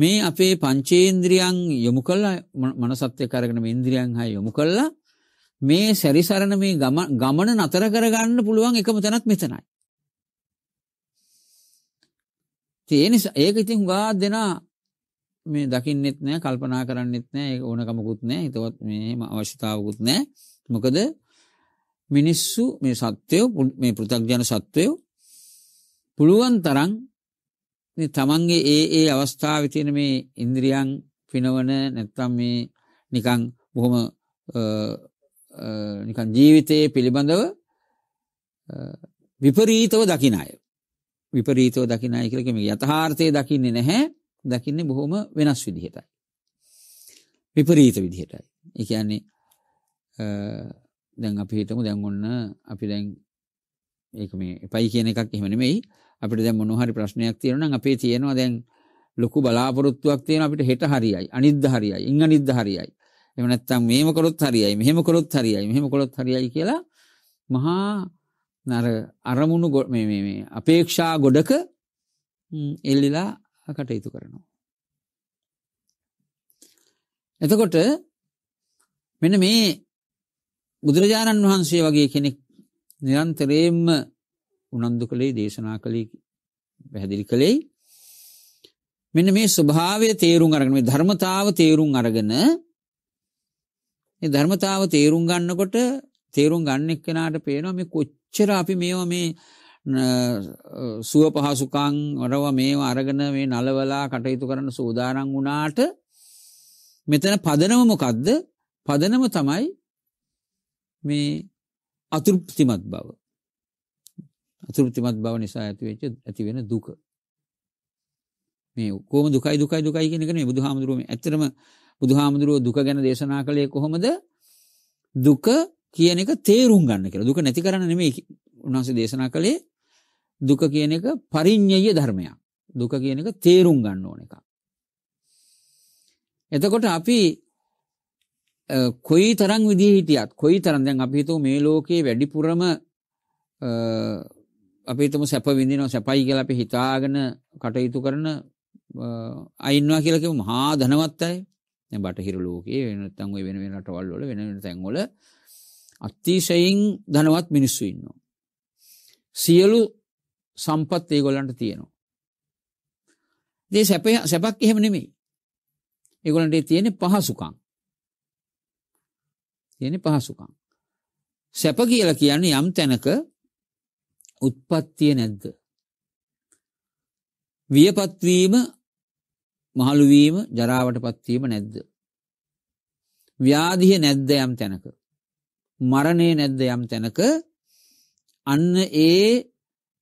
මේ අපේ පංචේන්ද්‍රියන් යොමු කල්ලා මනසත්්‍යය කරගෙන ඉන්ද්‍රියන් හා යොමු කල්ලා මේ සැරිසරන මේ ගමන නතර කරගන්න පුළුවන් එකම තැනත් මෙතනයි. ඒ නිසා ඒක ඉතින් හුඟා දෙනා මේ දකින්නෙත් නෑ කල්පනා කරන්නෙත් නෑ ඒක ඕනකමකුත් නෑ හිතවත් මේ අවශ්‍යතාවකුත් නෑ මොකද මිනිස්සු මේ සත්වයෝ මේ පෘථග්ජන සත්වයෝ පුළුවන් තරම් මේ තමන්ගේ ඒ ඒ අවස්ථාවේ තියෙන මේ ඉන්ද්‍රියන් පිනවන නැත්නම් මේ නිකන් බොහොම නිකන් ජීවිතයේ පිළිබඳව විපරීතව දකින අය. විපරීතව දකින අය කියලා කියන්නේ යථාර්ථය දකින්නේ නැහැ, දකින්නේ බොහොම වෙනස් විදිහටයි. විපරීත විදිහටයි. ඒ කියන්නේ දැන් අපි හිතමු දැන් ඔන්න අපි දැන් ඒක මේ එපයි කියන එකක් එහෙම නෙමෙයි. අපිට දැන් මොනවා හරි ප්‍රශ්නයක් තියෙනවා නම් අපේ තියෙනවා දැන් ලොකු බලාපොරොත්තුවක් තියෙනවා අපිට හෙට හරියයි අනිද්ද හරියයි ඉන් අනිද්ද හරියයි එහෙම නැත්නම් මේම කරොත් හරියයි මෙහෙම කරොත් හරියයි මෙහෙම කරොත් හරියයි කියලා මහා අර අරමුණු මේ මේ මේ අපේක්ෂා ගොඩක එල්ලිලා කටයුතු කරනවා. එතකොට මෙන්න මේ බුදුරජාණන් වහන්සේ වගේ කෙනෙක් නිරන්තරයෙන්ම උනන්දු කළේ දේශනා කළේ පැහැදිලි කළේ මෙන්න මේ ස්වභාවය තේරුම් අරගෙන මේ ධර්මතාව තේරුම් අරගෙන මේ ධර්මතාව තේරුම් ගන්නකොට තේරුම් ගන්න එක්කෙනාට පේනවා මේ කොච්චර අපි මේවා මේ සුව පහසුකං වරව මේවා අරගෙන මේ නලවලා කටයුතු කරන්න සූදානම් වුණාට මෙතන පදනම මොකද්ද? පදනම තමයි මේ අතෘප්තිමත් බව. අතෘප්තිමත් බව නිසා ඇතිවෙච්ච ඇති වෙන දුක. මේ කොහොම දුකයි දුකයි දුකයි කියන එක නෙවෙයි බුදුහාමුදුරුවෝ ඇත්තටම බුදුහාමුදුරුව දුක ගැන දේශනා කළේ කොහොමද දුක කියන එක තේරුම් ගන්න කියලා දුක නැති කරන්න නෙමෙයි උන්වහන්සේ දේශනා කළේ දුක කියන එක පරිඤ්ඤය ධර්මයක් දුක කියන එක තේරුම් ගන්න ඕන එක එතකොට අපි කොයි තරම් විදිහේ හිටියත් කොයි තරම් දැන් අපි හිතමු මේ ලෝකේ වැඩිපුරම අපි හිතමු සැප විඳිනවා සැපයි කියලා අපි හිතාගෙන කටයුතු කරන අය ඉන්නවා කියලා කිව්ව මහා ධනවත් අය දැන් බටහිර ලෝකයේ වෙන නැත්නම් ওই වෙන වෙන රටවල් වල වෙන වෙන තැන්වල අතිශයින් ධනවත් මිනිස්සු ඉන්නවා. සියලු සම්පත් ඒගොල්ලන්ට තියෙනවා. ඒ සැපේ සැපක් එහෙම නෙමෙයි. ඒගොල්ලන්ට තියෙන්නේ පහසුකම්. තියෙන්නේ පහසුකම්. සැප කියලා කියන්නේ යම් තැනක උත්පත්තිය නැද්ද? වියපත් වීම මහලු වීම ජරාවටපත් වීම නැද්ද? ව්‍යාධිය නැද්ද යම් තැනක? මරණය නැද්ද යම් තැනක? අන්න ඒ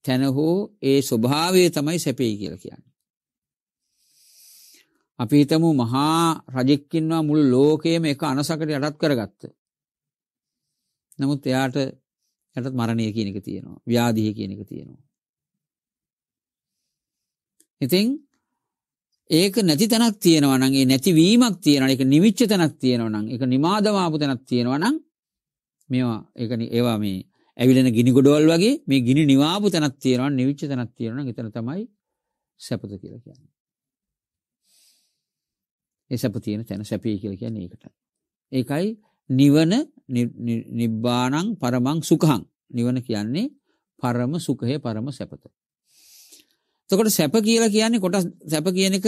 තැන හෝ ඒ ස්වභාවය තමයි සැපේ කියලා කියන්නේ. අපි හිතමු මහා රජෙක් ඉන්නවා මුළු ලෝකයේම එක අනසකට යටත් කරගත්ත. නමුත් එයාට යටත් මරණය කියන එක තියෙනවා. ව්‍යාධිය කියන එක තියෙනවා. ඉතින් ඒක නැති තැනක් තියෙනවා නම් ඒ නැතිවීමක් තියෙනවා ඒක නිවිච්ච තැනක් තියෙනවා නම් ඒක නිමාදමාපු තැනක් තියෙනවා නම් මේවා ඒක ඒවා මේ ඇවිලෙන ගිනි ගොඩවල් වගේ මේ ගිනි නිවාපු තැනක් තියෙනවා නිවිච්ච තැනක් තියෙනවා නම් එතන තමයි සැපත කියලා කියන්නේ. ඒ සැප තියෙන තැන සැපේ කියලා කියන්නේ ඒකට. ඒකයි නිවන නිබ්බාණං පරමං සුඛං නිවන කියන්නේ පරම සුඛය පරම සැපත. එතකොට සැප කියලා කියන්නේ කොටස් සැප කියන එක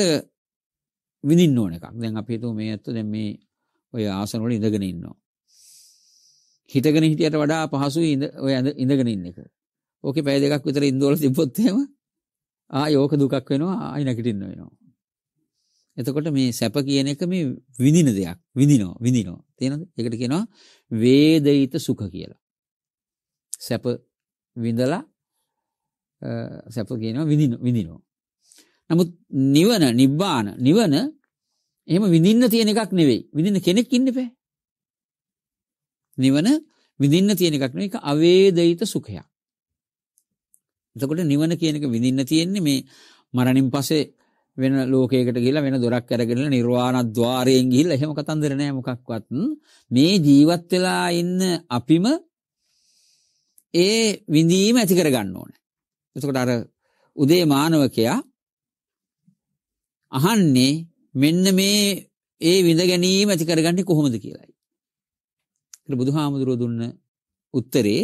විඳින්න ඕන එකක්. දැන් අපි හිතුව මේ ඇත්ත දැන් මේ ඔය ආසන වල ඉඳගෙන ඉන්නවා. හිටගෙන හිටියට වඩා පහසුයි ඔය ඉඳගෙන ඉන්න එක. ඕකේ පැය දෙකක් විතර ඉඳවල තිබ්බොත් එහෙම ආයි ඕක දුකක් වෙනවා ආයි නැගිටින්න වෙනවා. එතකොට මේ සැප කියන එක මේ විඳින දෙයක් විඳිනවා විඳිනවා තේනද ඒකට කියනවා වේදිත සුඛ කියලා සැප විඳලා සැප කියනවා විඳින විඳිනවා. නමුත් නිවන නිබ්බාන නිවන එහෙම විඳින්න තියෙන එකක් නෙවෙයි. විඳින්න කෙනෙක් ඉන්න බෑ. නිවන විඳින්න තියෙන එකක් නෙවෙයි. ඒක අවේදිත සුඛයක්. එතකොට නිවන කියන එක විඳින්න තියෙන්නේ මේ මරණින් පස්සේ වෙන ලෝකයකට ගිහිල්ලා වෙන දොරක් අරගෙන නිර්වාණ ద్వාරයෙන් ගිහිල්ලා එහෙම කතන්දර නෑ මොකක්වත් මේ ජීවත් වෙලා ඉන්න අපිම ඒ විඳීම ඇති කරගන්න ඕනේ එතකොට අර උදේ මානවකයා අහන්නේ මෙන්න මේ ඒ විඳ ගැනීම ඇති කරගන්නේ කොහොමද කියලායි. ඒතර බුදුහාමුදුරුව දුන්න උත්තරේ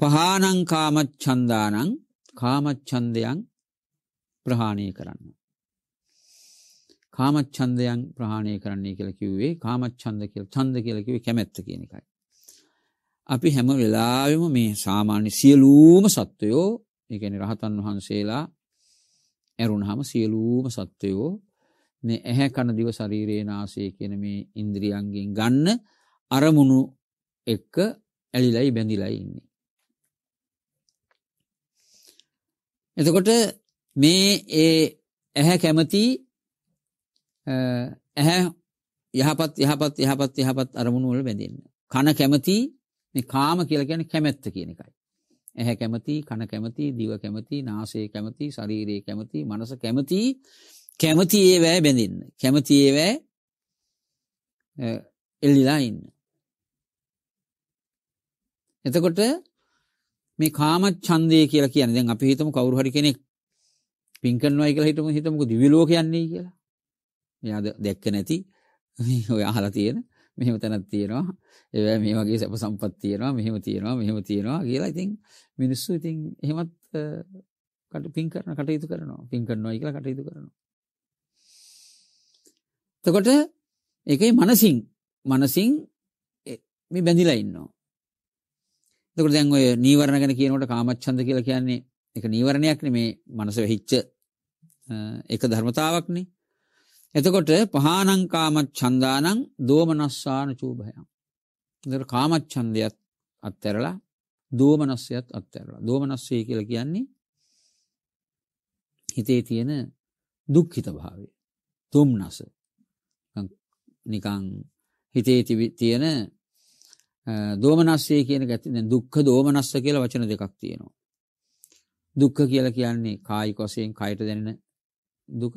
පහානං කාමච්ඡන්දානං කාමච්ඡන්දයන් ප්‍රහාණය කරන්න. කාමච්ඡන්දයන් ප්‍රහාණය කරන්නයි කියලා කිව්වේ කාමච්ඡන්ද කියලා ඡන්ද කියලා කිව්වේ කැමැත්ත කියන එකයි. අපි හැම වෙලාවෙම මේ සාමාන්‍ය සියලූම සත්වයෝ ඒගැන රහතන් වහන්සේලා ඇරුණහම සියලූම සත්වයෝ ඇහැ කණ දිව ශරීරයේ නාසය කියන මේ ඉන්ද්‍රියන්ගෙන් ගන්න අරමුණු එක්ක ඇලිලයි බැඳිලයි ඉන්නේ. එතකොට මේ ඒ ඇහැ කැමති ඇහැ යහපත් යහපත් යහපත් යහපත් අරමුණු වල බැඳෙන්න. කන කැමති මේ කාම කියලා කියන්නේ කැමැත්ත කියන එකයි. ඇහැ කැමති, කන කැමති, දිව කැමති, නාසය කැමති, ශරීරය කැමති, මනස කැමති. කැමති ඒවැය බැඳින්න. කැමති ඒවැය එල්ලිලා ඉන්න. එතකොට මේ කාම ඡන්දය කියලා කියන්නේ දැන් අපි හිතමු කවුරු හරි කෙනෙක් පින් කරනවා කියලා හිතමු හිතමුකෝ දිව්‍ය ලෝක යන්නේ කියලා. මෙයාද දැක්ක නැති ඔය අහලා තියෙන. මෙහෙම තැනක් තියෙනවා. ඒවැ මේ වගේ සැප සම්පත් තියෙනවා. මෙහෙම තියෙනවා. මෙහෙම තියෙනවා කියලා ඉතින් මිනිස්සු ඉතින් එහෙමත් කට පින් කරන කටයුතු කරනවා. පින් කරනවා කියලා කටයුතු කරනවා. එතකොට ඒකේ මනසින් මනසින් මේ බැඳිලා ඉන්නවා. එතකොට දැන් ඔය නීවරණ ගැන කියනකොට කාමච්ඡන්ද කියලා කියන්නේ ඒක නීවරණයක් නේ මේ මනස වෙහිච්ච ඒක ධර්මතාවක්නේ. එතකොට පහනංකාමත් චන්දානං දෝමනස්සාන චූභයන්. දර කාමච්චන්දයත් අත්තරලා දෝමනස්සයත් අත්තරලා දෝමනස්සේ කියල කියන්නේ හිතේ තියෙන දුක්හිත භාවය තුම්නස නිකං හිතේ තියෙන දෝමනස්සේ කියන ගැතින දුක්ක දෝමනස්ස කියලා වචන දෙකක් තියෙනවා. දුක්ක කියල කියන්නේ කායික වසයෙන් කයට දැනෙන දුක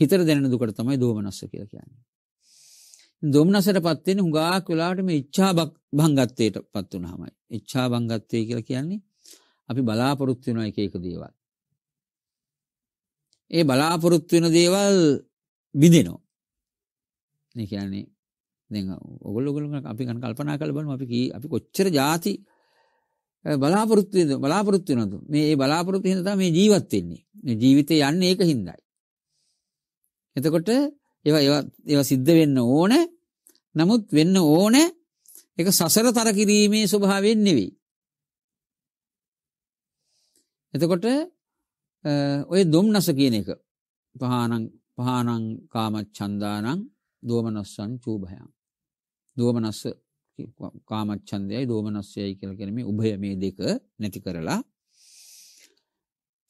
හිතර දෙන දුකට තමයි දෝමනස්ස කියලා කියන්නේ. දොම්නසට පත්වෙන හුඟාක් වෙලාටම ඉච්චා භංගත්තයට පත් වුණහමයි. ඉච්චා භංගත්තය කියලා කියන්නේ අපි බලාපොරොත්තු වෙන එක එක දේවල්. ඒ බලාපොරොත්තු වෙන දේවල් බිඳෙනවා. ඒ කියන්නේ දැන් ඔගොල්ලෝ ඔගොල්ලෝ අපි කන කල්පනා කරලා බලමු අපි කී අපි කොච්චර ಜಾති බලාපොරොත්තු වෙනද බලාපොරොත්තු වෙනවද මේ ඒ බලාපොරොත්තු වෙන තමයි මේ ජීවත් වෙන්නේ. මේ ජීවිතේ යන්නේ ඒක හිඳයි. එතකොට ඒවා ඒවා සිද්ධ වෙන්න ඕන නමුත් වෙන්න ඕන එක සසර තර කිරීමේ ස්වභාවයෙන් නෙවෙයි. එතකොට ඔය දුම්නස කියන එක පහනං පහනං කාමච්ඡන්දානං දෝමනස්සං චූභයං. දෝමනස්ස කාමච්ඡන්දයයි දෝමනස්සයයි කියලා කියන මේ උභය මේ දෙක නැති කරලා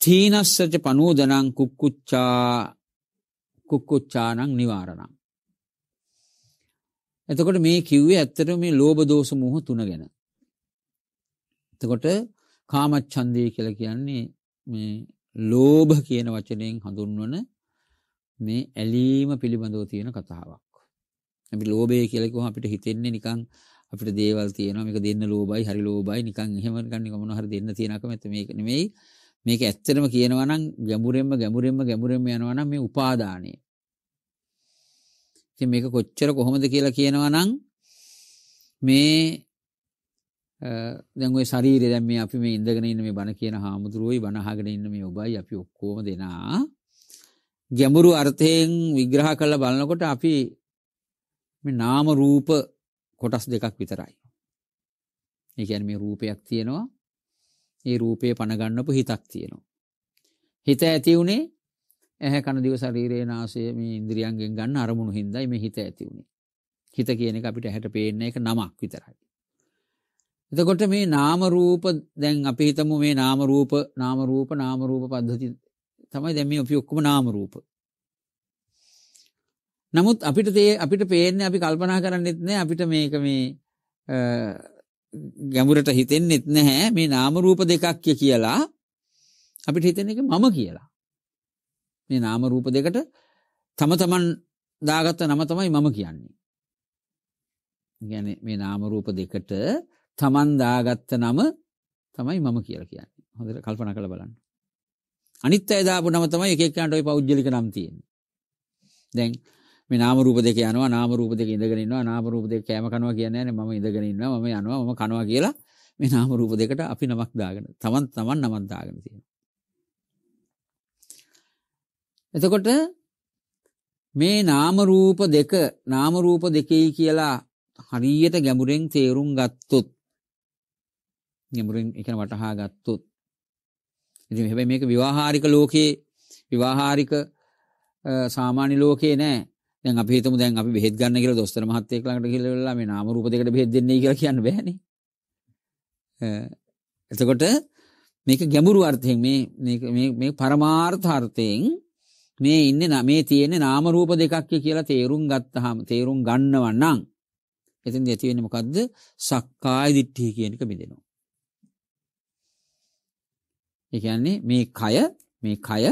තීනස්සච පනෝදනං කුක්කුච්චා කුක්කුච්චානං නිවාරණං. එතකොට මේ කිව්වේ ඇත්තට මේ ලෝබ දෝස මුහ තුන ගැන. එතකොට කාමච්චන්දය කියල කියන්නේ මේ ලෝභ කියන වචනයෙන් හඳුන්වන මේ ඇලීම පිළිබඳව තියෙන කතාවක්. අපි ලෝබය කියලෙකු අපිට හිතෙන්නේ නිකං අපිට දේවල් තියෙන මේක දෙන්න ලෝබයි හරි ලෝබයි නිකං හෙමකන්න ගමන හර දෙන්න තියෙනකම ඇත මේක නෙමෙයි මේක ඇත්තටම කියනවා නම් ගැඹුරෙන්ම ගැඹුරෙන්ම ගැඹුරෙන්ම යනවා නම් මේ උපාදානය. ඉතින් මේක කොච්චර කොහොමද කියලා කියනවා නම් මේ දැන් ওই ශරීරය දැන් මේ අපි මේ ඉඳගෙන ඉන්න මේ බණ කියන හාමුදුරුවෝයි බණ අහගෙන ඉන්න මේ ඔබයි අපි ඔක්කොම දෙනා ගැඹුරු අර්ථයෙන් විග්‍රහ කරලා බලනකොට අපි මේ නාම රූප කොටස් දෙකක් විතරයි. ඒ කියන්නේ මේ රූපයක් තියෙනවා ඒ රූපය පණගන්නපු හිතක් තියෙනවා. හිත ඇති වුණේ ඇහැ කණදිව ශරීරයේ නාසය මේ ඉන්ද්‍රියන්ගෙන් ගන්න අරමුණු හින්දා මේ හිත ඇති වුණේ. හිත කියන එක අපිට ඇහැට පේන්න එක නමක් විතරයි. එතකොට මේ නාම රූප දැන් අපි හිතමු මේ නාම රූප නාම රූප නාම රූප පද්ධති තමයි දැන් මේ අපි ඔක්කොම නාම රූප. නමුත් අපිට තේ අපිට පේන්නේ අපි කල්පනා කරන්නෙත් නෑ අපිට මේක මේ ගැඹුරට හිතෙන්නෙත් නැහැ මේ නාම රූප දෙකක් කියලා අපිට හිතෙන එක මම කියලා. මේ නාම රූප දෙකට තම තමන් දාගත්ත නම තමයි මම කියන්නේ. කියන්නේ මේ නාම රූප දෙකට තමන් දාගත්ත නම තමයි මම කියලා කියන්නේ. හොඳට කල්පනා කරලා බලන්න. අනිත් අය දාපු නම තමයි එක එක්කන්ට ওই පෞද්ගලික නම් තියෙන්නේ. දැන් මේ නාම රූප දෙක යනවා නාම රූප දෙක ඉඳගෙන ඉන්නවා නාම රූප දෙක කෑම කනවා කියන්නේ නැහැ මම ඉඳගෙන ඉන්නවා මම යනවා මම කනවා කියලා මේ නාම රූප දෙකට අපි නමක් දාගෙන තමන් තමන් නමක් දාගෙන තියෙනවා. එතකොට මේ නාම රූප දෙක නාම රූප දෙකයි කියලා හරියට ගැඹුරෙන් තේරුම් ගත්තොත් ගැඹුරෙන් ඒ කියන්නේ වටහා ගත්තොත් ඉතින් හැබැයි මේක විවාහාරික ලෝකේ විවාහාරික සාමාන්‍ය ලෝකේ නෑ දැන් අපි හිතමු දැන් අපි බෙහෙත් ගන්න කියලා දොස්තර මහත්තයෙක් ළඟට ගිහිල්ලා වෙලා මේ නාම රූප දෙකට බෙහෙත් දෙන්නේ කියලා කියන්න බෑනේ. එතකොට මේක ගැඹුරු අර්ථයෙන් මේ මේක මේ මේ පරමාර්ථ අර්ථයෙන් මේ ඉන්නේ මේ තියෙන්නේ නාම රූප දෙකක් කියලා තේරුම් ගත්තාම තේරුම් ගන්නව නම් එතෙන්ද ඇති වෙන්නේ මොකද්ද? සක්කාය දිට්ඨිය කියන එක බිඳෙනවා. ඒ කියන්නේ මේ කය මේ කය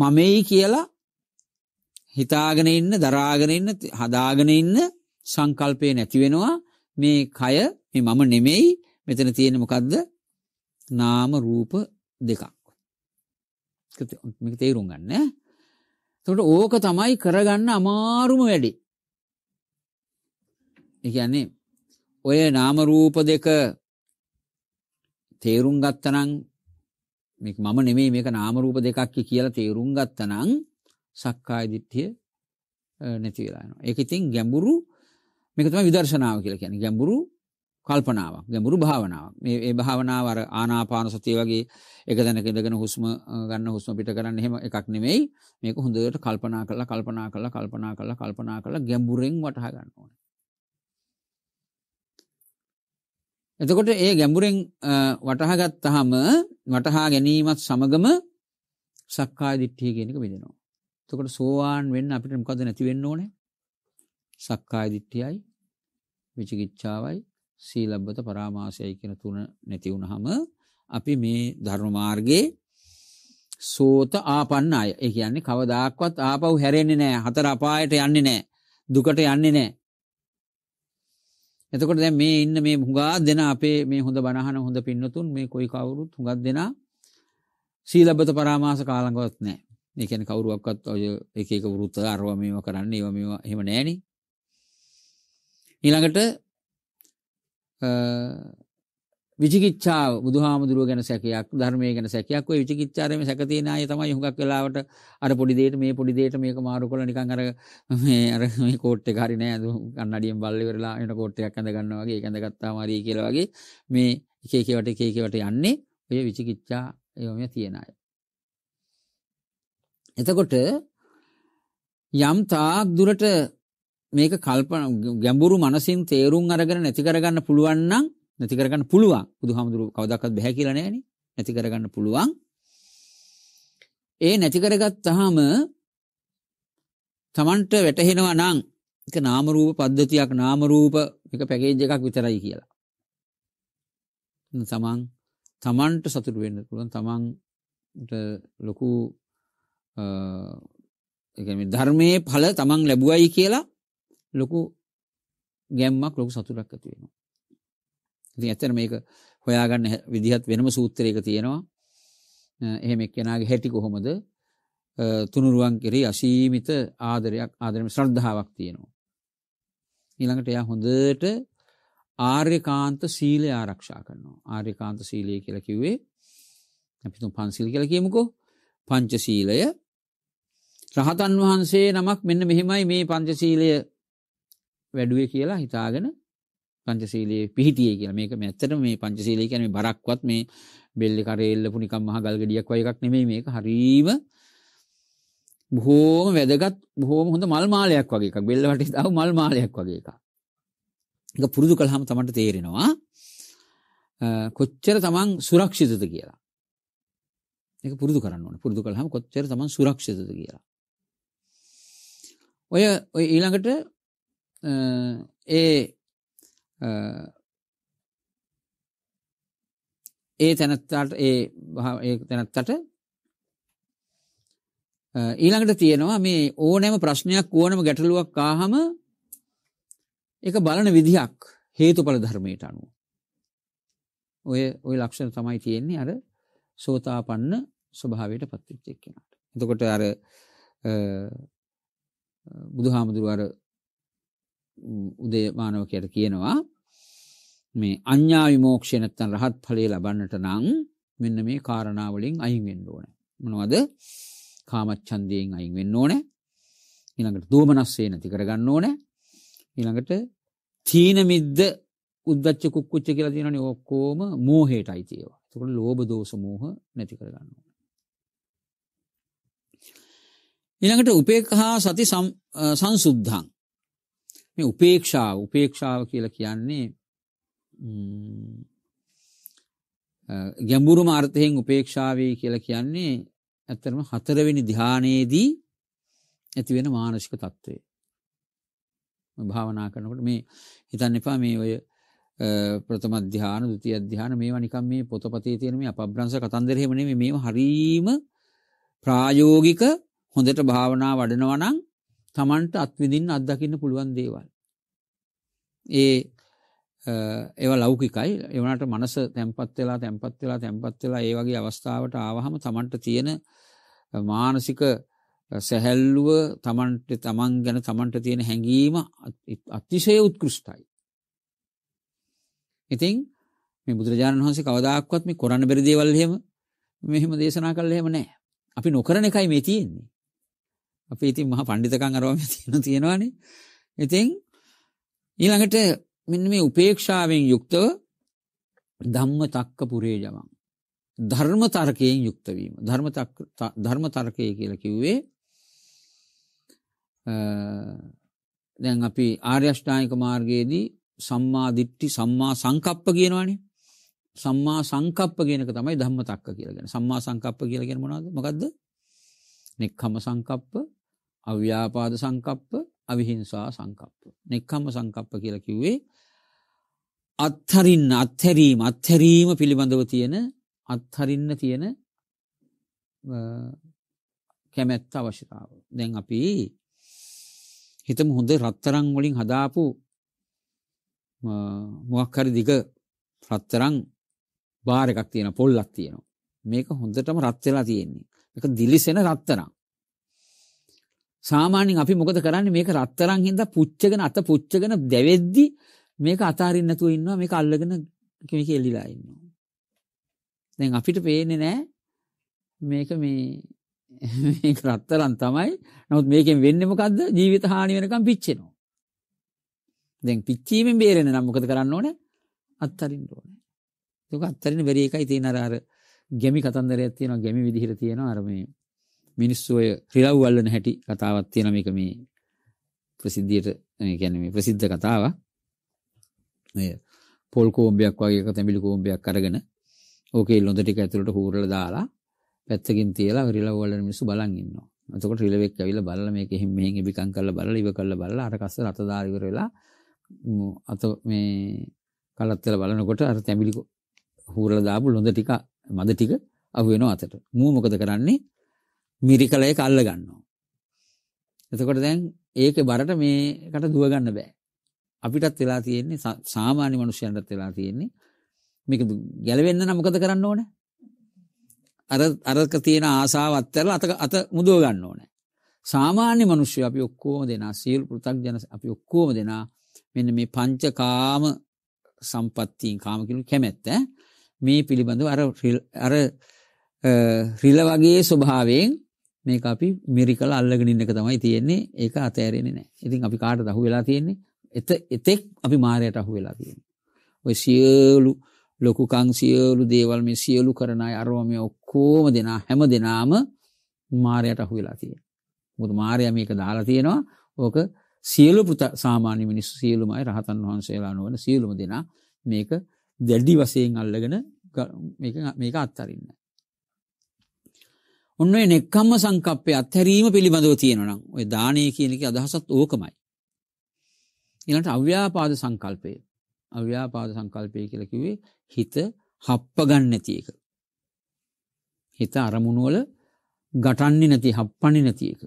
මමයි කියලා හිතාගෙන ඉන්න දරාගෙන ඉන්න හදාගෙන ඉන්න සංකල්පේ නැති වෙනවා මේ කය මේ මම නෙමෙයි මෙතන තියෙන මොකද්ද නාම රූප දෙකක් මේක තේරුම් ගන්න එතකොට ඕක තමයි කරගන්න අමාරුම වැඩි ඒ කියන්නේ ඔය නාම රූප දෙක තේරුම් ගත්තනම් මේක මම නෙමෙයි මේක නාම රූප දෙකක් කියලා තේරුම් ගත්තනම් සක්කාය දිට්ඨිය නැති වෙලා යනවා. ඒක ඉතින් ගැඹුරු මේක තමයි විදර්ශනාව කියලා කියන්නේ. ගැඹුරු කල්පනාවක්, ගැඹුරු භාවනාවක්. මේ ඒ භාවනාව අර ආනාපාන සතිය වගේ එක දැනක ඉඳගෙන හුස්ම ගන්න හුස්ම පිට කරන්න එහෙම එකක් නෙමෙයි. මේක හොඳට කල්පනා කරලා කල්පනා කරලා කල්පනා කරලා කල්පනා කරලා ගැඹුරෙන් වටහා ගන්න ඕනේ. එතකොට ඒ ගැඹුරෙන් වටහා ගත්තාම වටහා ගැනීමත් සමගම සක්කාය දිට්ඨිය කියන එක බෙදෙනවා. එතකොට සෝවාන් වෙන්න අපිට මොකද නැති වෙන්න ඕනේ? සක්කාය දිට්ඨියයි විචිකිච්ඡාවයි සීලබ්බත පරාමාසයයි කියන තුන නැති වුනහම අපි මේ ධර්ම මාර්ගයේ සෝත ආපන්න අය. ඒ කියන්නේ කවදාක්වත් ආපහු හැරෙන්නේ නැහැ. හතර අපායට යන්නේ නැහැ. දුකට යන්නේ නැහැ. එතකොට දැන් මේ ඉන්න මේ හුඟා දෙන අපේ මේ හොඳ බණහන හොඳ පින්නතුන් මේ කොයි කවුරුත් හුඟක් දෙනා සීලබ්බත පරාමාස කාලඟවත් නැහැ. ඒ කියන්නේ කවුරුවක්වත් ඔය එක එක වෘත අරව මේව කරන්න ඒව මේව එහෙම නැහෙනේ. ඊළඟට විචිකිච්ඡාව බුදුහාමුදුරුව ගැන සැකයක් ධර්මයේ ගැන සැකයක් ඔය විචිකිච්ඡාරයේ සැක තියෙන අය තමයි හුඟක් වෙලාවට අර පොඩි දෙයට මේ පොඩි දෙයට මේක මාරු කරලා නිකන් අර මේ අර මේ කෝට් එක හරි නෑ කන්නඩියෙන් බල්ලේ වෙරලා එන කෝට් එකක් ඇඳ ගන්නවා වගේ ඒක ඇඳගත්තාම හරි කියලා වගේ මේ එක එකවට එක එකවට යන්නේ ඔය විචිකිච්ඡා ඒවම තියෙන අය. එතකොට යම් තාක් දුරට මේක කල්පන ගැඹුරු මනසින් තේරුම් අරගෙන නැති කරගන්න පුළුවන් නම් නැති කරගන්න පුළුවන් බුදුහාමුදුරුවෝ කවදාකවත් බෑ කියලා නෑනේ නැති කරගන්න පුළුවන් ඒ නැති කරගත්තාම Tamanට වැටහෙනවා නම් ඒක නාම රූප පද්ධතියක් නාම රූප එක පැකේජ් එකක් විතරයි කියලා තමන් තමන්ට සතුට වෙන්න පුළුවන් තමන්ට ලොකු ධර්මයේ පල තමන් ලැබුවයි කියලා ලොකු ගැම්මක් ලොකු සතුරක් ඇති වෙනවා. ඉතින් ඇත්තට මේක හොයාගන්න විදිහත් වෙනම සූත්‍රයක තියෙනවා. එහෙම එක්කෙනාගේ හැටි කොහොමද? තුනුරුවන් කෙරෙහි අසීමිත ආදරයක් ආදරෙම ශ්‍රද්ධාවක් තියෙනවා. ඊළඟට එයා හොඳට ආර්යකාන්ත සීලය ආරක්ෂා කරනවා. ආර්යකාන්ත සීලය කියලා කිව්වේ අපි තුන් පන්සිල් කියලා කියමුකෝ. පංච සීලය රහතන් වහන්සේ නමක් මෙන්න මෙහෙමයි මේ පංචසීලය වැඩුවේ කියලා හිතාගෙන පංචසීලයේ පිහිටියේ කියලා මේක ඇත්තට මේ පංචසීලය කියන්නේ බරක්වත් මේ බෙල්ලි කරේල්ලපු නිකම් මහ ගල් ගෙඩියක් වගේ එකක් නෙමෙයි මේක හරීම බොහෝම වැදගත් බොහෝම හොඳ මල් මාලයක් වගේ එකක් බෙල්ල වටේ දාපු මල් මාලයක් වගේ එකක්. ඒක පුරුදු කළාම තමයි තේරෙනවා කොච්චර තමන් සුරක්ෂිතද කියලා. ඒක පුරුදු කරන්න ඕනේ. පුරුදු කළාම කොච්චර තමන් සුරක්ෂිතද කියලා. ඔය ඔය ඊළඟට ඒ ඒ තැනත්තාට ඒ ඒ තැනත්තට ඊළඟට තියෙනවා මේ ඕනෑම ප්‍රශ්නයක් ඕනම ගැටලුවක් ආහම ඒක බලන විදිහක් හේතුඵල ධර්මයට අනුව. ඔය ඔය ලක්ෂණ තමයි තියෙන්නේ අර සෝතාපන්න ස්වභාවයට පත්වෙච්ච එක්කෙනාට. එතකොට අර බුදු හාමුදුරුවර උදේ මානවකයට කියනවා මේ අඥ්ඥා විමෝක්ෂණත්තන් රහත් පලේ ලබන්නට නං මෙන්න මේ කාරණාවලින් අයින් වෙන්න ඕන. මනවද කාමච්චන්දයෙන් අයින් වෙන්න ඕනෑ ඉළඟට දෝමනස්සේ නැති කරගන්න ඕන ඉළඟට තීන මිද්ද උද්දච්ච කුක්කුච්ච කියලා තියනනි ඔක්කෝම මෝහයට අයිතියවා තුකට ලෝබ දෝස මෝහ නැති කරගන්නවා. ඉළඟට උපේක හා සති සංසුද්ධං මේ උපේක්ෂාව උපේක්ෂාව කියල කියන්නේ ගැඹුරු මාර්ථයෙන් උපේක්ෂාවේ කියල කියන්නේ ඇත්තරම හතරවෙනි දිහානයේදී ඇතිවෙන මානසික තත්ත්වය භාවනා කරනකට මේ හිතන්න එපා මේ ඔය ප්‍රථම ධ්‍යාන දුති අධ්‍යාන මේ වනිකම් මේ පොතපතේ තියෙන මේ අපබ්‍රංශ කතන්දරහෙමන මේ හරීම ප්‍රායෝගික හොඳට භාවනා වඩනවනං තමන්ට අත්විදින් අත්දකින්න පුළුවන් දේවල්. ඒ ඒව ලෞකිකයි එවනට මනස තැන්පත් වෙලා තැන්පත් වෙලා තැන්පත් වෙලා ඒ වගේ අවස්ථාවට ආවහම තමන්ට තියෙන මානසික සැහැල්ලුව තමන්ට තමන් ගැන තමන්ට තියෙන හැඟීම අතිශය උත්කෘෂ්ටයි. ඉතින් මේ බුදුරජාණන් වහන්සේ කවදක්වත් මේ කොරන්න බැරිදේවල්හෙම මෙහෙම දේශනා කල්ල හෙම නෑ අපි නොකරන එකයි මේ තියෙන්නේ අපි ඉතින් මහ පණ්ඩිතකම් අරවම තියෙන තියෙනවානේ. ඉතින් ඊළඟට මෙන්න මේ උපේක්ෂාවෙන් යුක්තව ධම්ම තක්ක පුරේ ජවං. ධර්ම තර්කයෙන් යුක්ත වීම. ධර්ම ධර්ම තර්කය කියලා කිව්වේ දැන් අපි ආර්ය අෂ්ටාංගික මාර්ගයේදී සම්මා දිට්ඨි සම්මා සංකප්ප කියනවනේ. සම්මා සංකප්ප කියන එක තමයි ධම්ම තක්ක කියලා කියන්නේ. සම්මා සංකප්ප කියලා කියන්නේ මොනවද? මොකද්ද? නෙක්ඛම්ම සංකප්ප, අව්‍යාපාද සංකප්ප, අවිහිංසා සංකප්ප. නෙක්ඛම්ම සංකප්ප කියලා කිව්වේ අත්හරින්න අත්හැරීම අත්හැරීම පිළිබඳව තියෙන අත්හරින්න තියෙන කැමැත්ත අවශ්‍යතාව. දැන් අපි හිතම හොඳ රත්තරං වලින් හදාපු මොකක්හරි දිග රත්තරං බාර එකක් තියෙන පොල්ලක් තියෙනවා. මේක හොඳටම රත්වෙලා තියෙන්නේ. එක දිලිසෙන රත්තරං. සාමාන්‍යයෙන් අපි මොකද කරන්නේ මේක රත්තරන් හින්දා පුච්චගෙන අත පුච්චගෙන දැවෙද්දි මේක අතාරින්න නැතුව ඉන්නවා මේක අල්ලගෙන කෙනෙක් එල්ලිලා ඉන්නවා. දැන් අපිට පේන්නේ නෑ මේක මේ මේක රත්තරන් තමයි. නමුත් මේකෙන් වෙන්නේ මොකද්ද? ජීවිත හානි වෙනකම් පිච්චෙනවා. දැන් පිච්චීමෙන් බේරෙන්න නම් මොකද කරන්න ඕනේ? අත්තරින්න ඕනේ. ඒක අත්තරින්න බැරි එකයි තියෙන අර අර ගැමි කතන්දරයක් තියෙනවා ගැමි විදිහට තියෙනවා අර මේ මිනිස්සු ඔය රිලව් අල්ලන හැටි කතාවක් තියෙනවා මේක මේ ප්‍රසිද්ධියට ඒ කියන්නේ මේ ප්‍රසිද්ධ කතාවක් මේ පොල් කෝම්බයක් වගේ එක තැඹිලි කෝම්බයක් අරගෙන ඕකේ ලොඳ ටික ඇතුළට හූරලා දාලා පැත්තකින් තියලා රිලව් වලන මිනිස්සු බලන් ඉන්නවා. එතකොට රිලවෙක් ඇවිල්ලා බලලා මේක එහෙම මෙහෙන් ඉබිකම් කරලා බලලා ඉව කරලා බලලා අර කස්ස රත දා ඉවර වෙලා අත මේ කලත්තල බලනකොට අර තැඹිලි හූරලා දාපු ලොඳ ටික මද ටික අහු වෙනවා අතට මුව මොකද කරන්නේ මිරිකලය කල්ල ගන්නවා එතකොට දැන් ඒක බරට මේකට දුවගන්න බෑ අපිටත් වෙලා තියෙන්නේ සාමාන්‍ය මනුෂ්‍යයන්ටත් වෙලා තියෙන්නේ මේක ගැලවෙන්න නම් මොකද කරන්න ඕනේ අර අරක තියෙන ආසාව අත්හැරලා අත අත මුදව ගන්න ඕනේ සාමාන්‍ය මිනිස්සු අපි ඔක්කොම දෙනා සියලු පෘථග්ජන අපි ඔක්කොම දෙනා මෙන්න මේ පංචකාම සම්පත්තීන් කාම කියන්නේ කැමැත්ත ඈ මේ පිළිබඳව අර අර රිල වගේ ස්වභාවයෙන් මේක අපි මිරිකල අල්ලගෙන ඉන්න එක තමයි තියෙන්නේ ඒක අතෑරෙන්නේ නැහැ. ඉතින් අපි කාටද අහු වෙලා තියෙන්නේ? එත එතෙක් අපි මායයට අහු වෙලා තියෙන්නේ. ඔය සියලු ලොකුකම් සියලු දේවල් මේ සියලු කරන අය අරව මේ ඔක්කොම දෙනා හැම දෙනාම මායයට අහු වෙලා තියෙනවා. මොකද මායя මේක දාලා තියෙනවා. ඕක සියලු සාමාන්‍ය මිනිස්සු සියලුම අය රහතන් වහන්සේලා නොවන සියලුම දෙනා මේක දැඩි වශයෙන් අල්ලගෙන මේක මේක අත්හරින්න. ඔන්න ඔය නෙක්ඛම්ම සංකප්පේ අත්හැරීම පිළිබඳව තියෙනවා නම් ඔය දානේ කියන එකේ අදහසත් ඕකමයි. ඊළඟට අව්‍යාපාද සංකල්පය. අව්‍යාපාද සංකල්පය කියලා කිව්වේ හිත හප්ප ගන්න නැති එක. හිත අරමුණු වල ගටන්නේ නැති හප්පන්නේ නැති එක.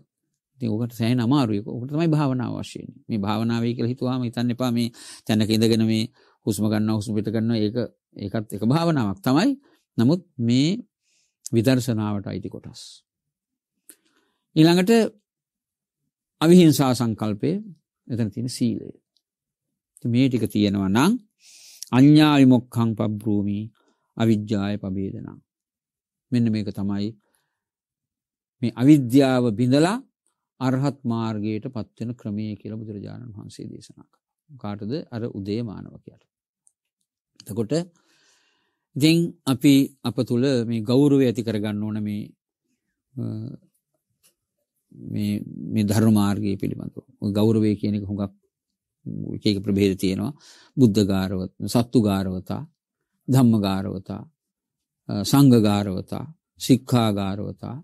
ඉතින් ඔකට සෑහෙන අමාරුයි. ඔකට තමයි භාවනාව අවශ්‍ය වෙන්නේ. මේ භාවනාවයි කියලා හිතුවාම හිතන්න එපා මේ තැනක ඉඳගෙන මේ හුස්ම ගන්නවා හුස්ම පිට ගන්නවා ඒක ඒකත් එක භාවනාවක් තමයි නමුත් මේ විදර්ශනාවට අයිති කොටස්. ඊළඟට අවිහිංසා සංකල්පය එතන තියෙන සීලය. මේ ටික තියෙනවා නම් අඤ්ඤා විමුක්ඛං පබ්‍රූමි අවිජ්ජාය පබේදනා. මෙන්න මේක තමයි මේ අවිද්‍යාව බිඳලා අරහත් මාර්ගයට පත්වෙන ක්‍රමය කියලා බුදුරජාණන් වහන්සේ දේශනා කළා. කාටද අර උදේ මානවකයට. එතකොට දෙන් අපි අප තුළ මේ ගෞරුව ඇති කරගන්න ඕන මේ මේ ධර්මාර්ගය පිළිබඳව ගෞරවය කියනෙක හොඟක් එකක ප්‍රභේද තියෙනවා බුද්ධ ගාරවත් සත්තු ගාරවතා ධම්ම ගාරවතා සංගගාරවතා සික්ඛාගාරවතා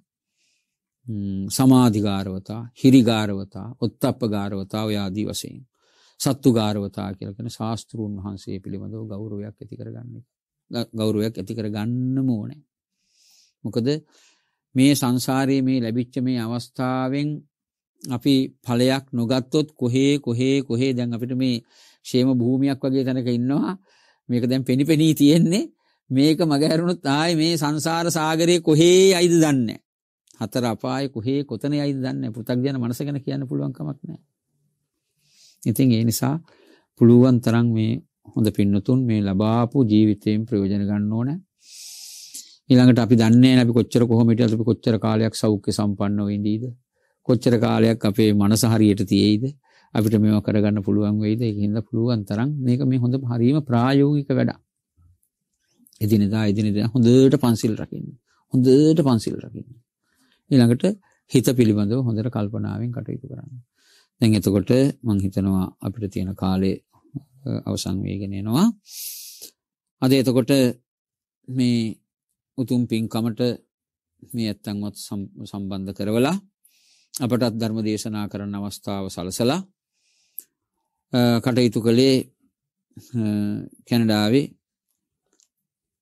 සමාධිගාරවතා හිරිගාරවතා ඔත්තප්ප ගාරවතා ඔයාදී වසයෙන් සත්තු ගාරවතා කියලකෙන ශාස්තෘන් වහන්සේ පිළිබඳව ගෞරවයක් ඇති කරගන්නේ ගෞරුවයක් ඇති කර ගන්නම ඕනෑ. මොකද මේ සංසාරයේ මේ ලැබිච්ච මේ අවස්ථාවෙන් අපි ඵලයක් නොගත්තොත් කොහේ කොහේ කොහේ දැන් අපිට මේ ෂේම භූමියක් වගේ තැනක ඉන්නවා මේක දැන් පෙනිපෙනී තියෙන්නේ මේක මගහැරුණොත් ආයේ මේ සංසාර සාගරයේ කොහේ යයිද දන්නේ හතර අපායේ කොහේ කොතන යයිද දන්නේ පෘථග්ජන මනස ගැන කියන්න පුළුවන් කමක් නැහැ. ඉතින් ඒ නිසා පුළුවන් තරම් මේ හොඳ පින්නතුන් මේ ලබාපු ජීවිතයෙන් ප්‍රයෝජන ගන්න ඕන. ඊළඟට අපි දන්නේ නැහැ අපි කොච්චර කොහොම හිටියත් අපි කොච්චර කාලයක් සෞඛ්‍ය සම්පන්නව ඉඳීද? කොච්චර කාලයක් අපේ මනස හරියට තියේයිද? අපිට මේවා කරගන්න පුළුවන් වෙයිද? ඒක හින්දා පුළුවන් තරම් මේක මේ හොඳ හරීම ප්‍රායෝගික වැඩක්. එදිනෙදා එදිනෙදා හොඳට පන්සිල් රකින්න. හොඳට පන්සිල් රකින්න. ඊළඟට හිත පිළිබඳව හොඳට කල්පනාවෙන් කටයුතු කරන්න. දැන් එතකොට මම හිතනවා අපිට තියෙන කාලේ අවසන් වේගෙන යනවා. අද එතකොට මේ උතුම් පින්කමට මේ ඇත්තන්වත් සම්බන්ධ කරවලා අපටත් ධර්ම දේශනා කරන අවස්ථාව සලසලා කටයුතු කළේ කැනඩාවේ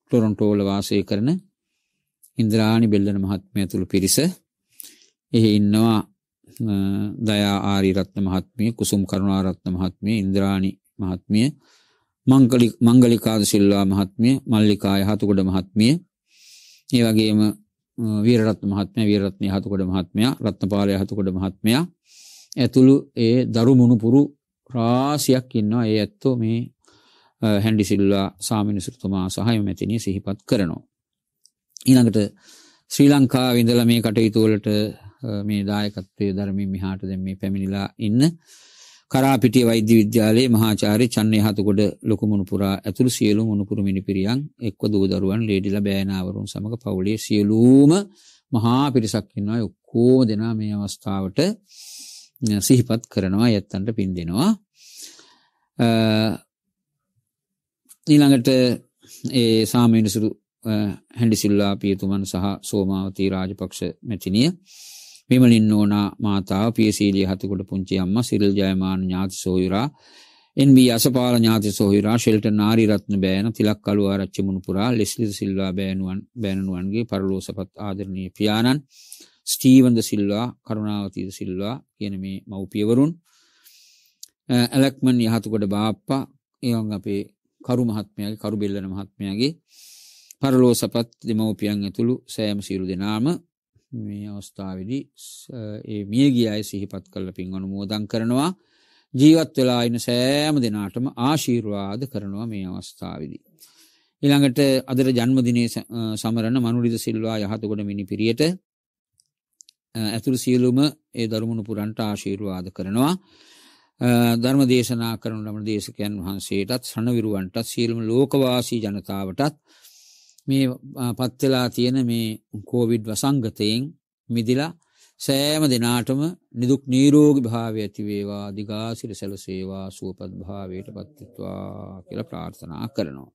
ටොරොන්ටෝල වාසය කරන ඉන්ද්‍රාණි බෙල්ලන මහත්මය තුළු පිරිස එහි ඉන්නවා දයා ආරිරත්න මහත්මිය කුසුම් කරුණාරත්න මහත්මිය ඉන්ද්‍රාණි මහත්මිය මංගලි මංගලිකාද සිල්වා මහත්මිය මල්ලිකා යහතුකොඩ මහත්මිය ඒ වගේම වීරරත්න මහත්මයා වීරරත්න යහතුකොඩ මහත්මයා රත්නපාල යහතුකොඩ මහත්මයා ඇතුළු ඒ දරු මුණුපුරු රාසියක් ඉන්නවා ඒ ඇත්තෝ මේ හැන්ඩි සිල්වා සාමිනිසුතුමා සහය මැතිනිය සිහිපත් කරනවා ඊළඟට ශ්‍රී ලංකා විඳල මේ කටයුතුවලට මේ දායකත්වය ධර්මින් මිහාට දැම් මේ පැමිණිලා ඉන්න කරාපිටිය වෛද්‍ය විද්‍යාලයේ මහාචාර්ය චන්නේ හතුකොඩ ලොකු මුණුපුරා ඇතුළු සියලුම මුණුපුරු මිනිපිරියන් එක්ව දූ දරුවන් ලේඩිලා බෑනාවරුන් සමග පවුලේ සියලුම මහා පිරිසක් ඉන්නවා ඔක්කොම දෙනා මේ අවස්ථාවට සිහිපත් කරනවා යත්තන්ට පින් දෙනවා ඊළඟට ඒ සාමීනසුරු හැඩිසිල්ලා පියතුමන් සහ සෝමාවතී රාජපක්ෂ මැතිනිය විමලින් නෝනා මාතාව පියසීලිය හතකොට පුංචි අම්මා සිරිල් ජයමාන ඥාති සොයුරා එන්බී අසපාල ඥාති සොයුරා ෂෙල්ටන් නාරිරත්න බෑන තිලක් කළු ආරච්චි මුණුපුරා ලෙස්ලි සිල්වා බෑනුවන් බෑනනුවන්ගේ පරලෝසපත් ආදරණීය පියාණන් ස්ටීවන් ද සිල්වා කරුණාවති ද සිල්වා කියන මේ මව්පියවරුන් ඇලක්මන් යහතුකොට බාප්පා ඒවන් අපේ කරු මහත්මයාගේ කරු බෙල්ලන මහත්මයාගේ පරලෝසපත් දෙමව්පියන් ඇතුළු සෑම සියලු දෙනාම මේ අවස්ථාවදී ඒ මියගිය අය සිහිපත් කල්ල පින් අනුමෝදන් කරනවා ජීවත් වෙලා ඉන්න සෑම දෙනාටම ආශීර්වාද කරනවා මේ අවස්ථාවදී. ඉළඟට අදර ජන්මදිනය සමරණ මනුරිද සිල්වා යහතකොට මිනි පිරියට ඇතුළු සියලුම ඒ දරුමුණු පුරන්ට ආශීර්වාද කරනවා. ධර්ම දේශනා කරනු ලම දේශකයන් වහන්සේටත් සනවිරුවන්ටත් සියල්ම ලෝකවාසී ජනතාවටත් මේ පත්වෙලා තියෙන මේ කෝවිඩ් වසංගතයෙන් මිදිලා සෑම දෙනාටම නිදුක් නීරෝගී භාවය ඇතිවේවා දිගාසිර සැලසේවා සුවපත් භාවයට පත්වත්වා කියලා ප්‍රාර්ථනා කරනවා.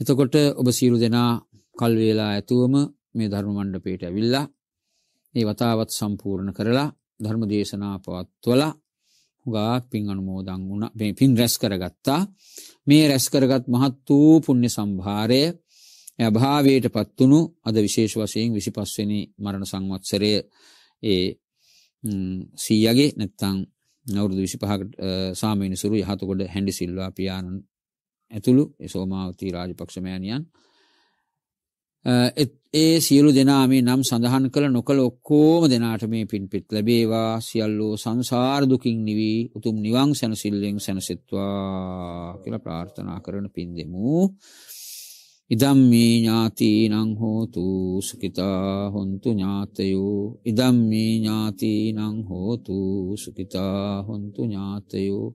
එතකොට ඔබ සීරු දෙනා කල් වේලා ඇතුවම මේ ධර්ම මණ්ඩපයට ඇවිල්ලා ඒ වතාවත් සම්පූර්ණ කරලා ධර්ම දේශනා පවත්වලා හුගාක් පින් අනුමෝදං වුණ මේ පින් රැස් කරගත්තා මේ රැස් කරගත් මහත් වූ පුුණ්‍ය සම්භාරය භාවයට පත්වනු අද විශේෂ වශයෙන් විසි පස්වනි මරණ සංවත්සරය ඒ සීයගේ නැත්තං නවුරුදු විසි පහකට සාමීනිසුරු යහතුකොට හැඩි සිල්වා පියාණන් ඇතුළු සෝමාවතී රාජපක්ෂමයණයන් ඒ සියලු දෙනා මේ නම් සඳහන් කළ නොකළ ඔක්කෝම දෙනාට මේ පින් පිත් ලැබේවා සියල්ලෝ සංසාර්දුකින් නිවී උතුම් නිවං සැනසිල්ලෙන් සැනසෙත්වා කියලා ප්‍රාර්ථනා කරන පින් දෙමූ. ඉදම්මේ ඥාතිීනං හෝතු සුකිතා හොන්තු ඥාතයෝ ඉදම්මේ ඥාතිීනං හෝතු සුකිතා හොන්තු ඥාතයෝ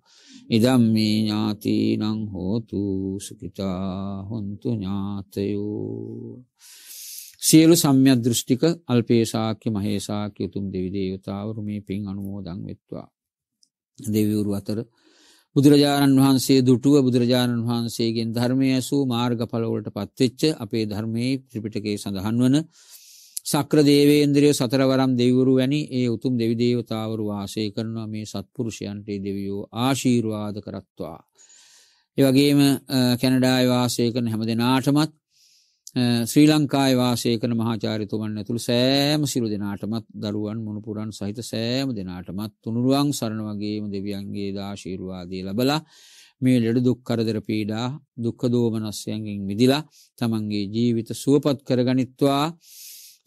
ඉදම්මේ ඥාතිීනං හෝතු සුකිතා හොන්තු ඥාතයෝ සියලු සම්යදෘෂ්ටික අල්පේසාක්‍ය මහේසාක්‍ය උතුම් දෙවිදේවතාවරු මේ පින් අනුමෝදං වෙත්වා දෙවිවුරු අතර බුදුරජාණන් වහන්සේ දුටුව බුදුරජාණන් වහන්සේගෙන් ධර්මය ඇසූ මාර්ගඵලවලට පත්වෙච්ච අපේ ධර්මයේ ත්‍රිපිටකේ සඳහන් වන සක්‍රදේවේන්ද්‍රිය සතරවරම් දෙවරු වැනි ඒ උතුම් දෙවිදේවතාවරු වාසය කරනවා මේ සත්පුරුෂයන්ටේ දෙවියෝ ආශීර්වාද කරත්වා. එවගේම කැනඩායි වාසය කරන හැම දෙනාටමත් ශ්‍රී ලංකායි වාසය කන මහාචාරිතුමන් ඇතුළු සෑම සිරු දෙනාටමත් දරුවන් මුණපුරන් සහිත සෑම දෙනාටමත් තුනුරුවන් සරණ වගේම දෙවියන්ගේ දාශීරවාදී ලබලා මේ ලෙඩ දුක්කරදර පීඩා දුක්කදෝමනස්යන්ගෙන් මිදිලා තමන්ගේ ජීවිත සුවපත් කරගනිත්වා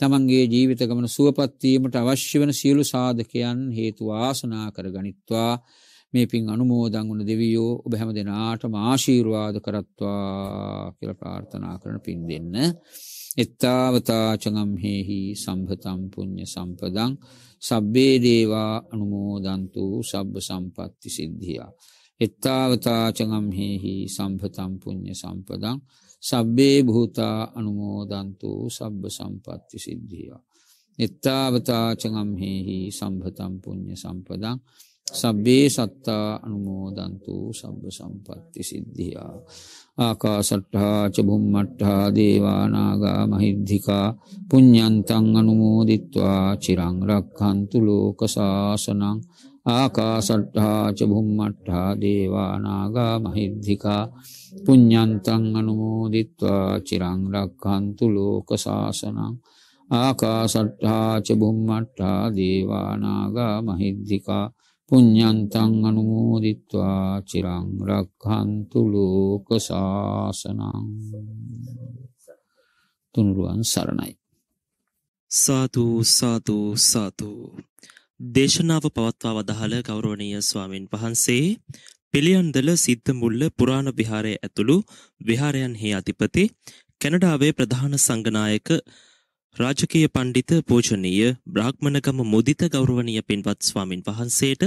තමන්ගේ ජීවිත ගමන සුවපත්වීමට අවශ්‍ය වන සියලු සාධකයන් හේතුවාසනා කරගනිත්වා මේ පින් අනුමෝදං වුණ දෙවියෝ ඔබ හැම දෙනාටම ආශීර්වාද කරත්වා කියල ප්‍රාර්ථනා කරන පින් දෙන්න. එත්තාවතාචගම් හෙහි සම්භතම් පුුණ්්‍ය සම්පදං සබ්බේ දේවා අනුමෝදන්තු සබ්බ සම්පත්ති සිද්ධියා. එත්තාවතාචගම් හෙහි සම්භතම් පුුණ්්‍ය සම්පදං සබ්බේ භූතා අනුමෝදන්තු සබ්බ සම්පත්ති සිද්ධියා. එත්තාවතාචගම් හෙහි සම්භතම් පුුණ්්‍ය සම්පදං සබ්බේ සත්තා අනුමෝදන්තු සබ්බ සම්පත්ති සිද්ධියා ආකාසට්ඨා ච බුම්මට්ඨා දේවානාගා මහිද්దికා පුඤ්ඤන්තං අනුමෝදිත්වා චිරං රක්ඛන්තු ලෝක සාසනං ආකාසට්ඨා ච බුම්මට්ඨා දේවානාගා මහිද්దికා පුඤ්ඤන්තං අනුමෝදිත්වා චිරං රක්ඛන්තු ලෝක සාසනං ආකාසට්ඨා ච බුම්මට්ඨා දේවානාගා මහිද්దికා පුඤ්ඥන්තං අනුමෝදිත්වා චිරං රක්හන්තු ලෝක ශාසනං තුනුරුවන් සරණයි. සාතුූ සාතුූ සාතුූ. දේශනාව පවත්වා වදහළ ගෞරෝණීය ස්වාමීන් වහන්සේ පිළියන්දල සිද්ධමුල්ල පුරාණ විහාරය ඇතුළු විහාරයන් හි අධිපති කැනඩාවේ ප්‍රධාන සංගනායක රාජකීය පණ්ඩිත පූජනීය බ්‍රාහ්මණගම මුදිත ගෞරවනීය පින්වත් ස්වාමින් වහන්සේට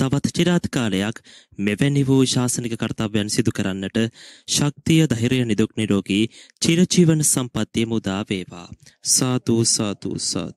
තවත් চিරාත් කාලයක් මෙවැනි වූ ශාසනික කර්තව්‍යයන් සිදු කරන්නට ශක්තිය ධෛර්යය නිදුක් නිරෝගී චිරජීවන සම්පන්නිය මුදා වේවා සාදු සාදු සාදු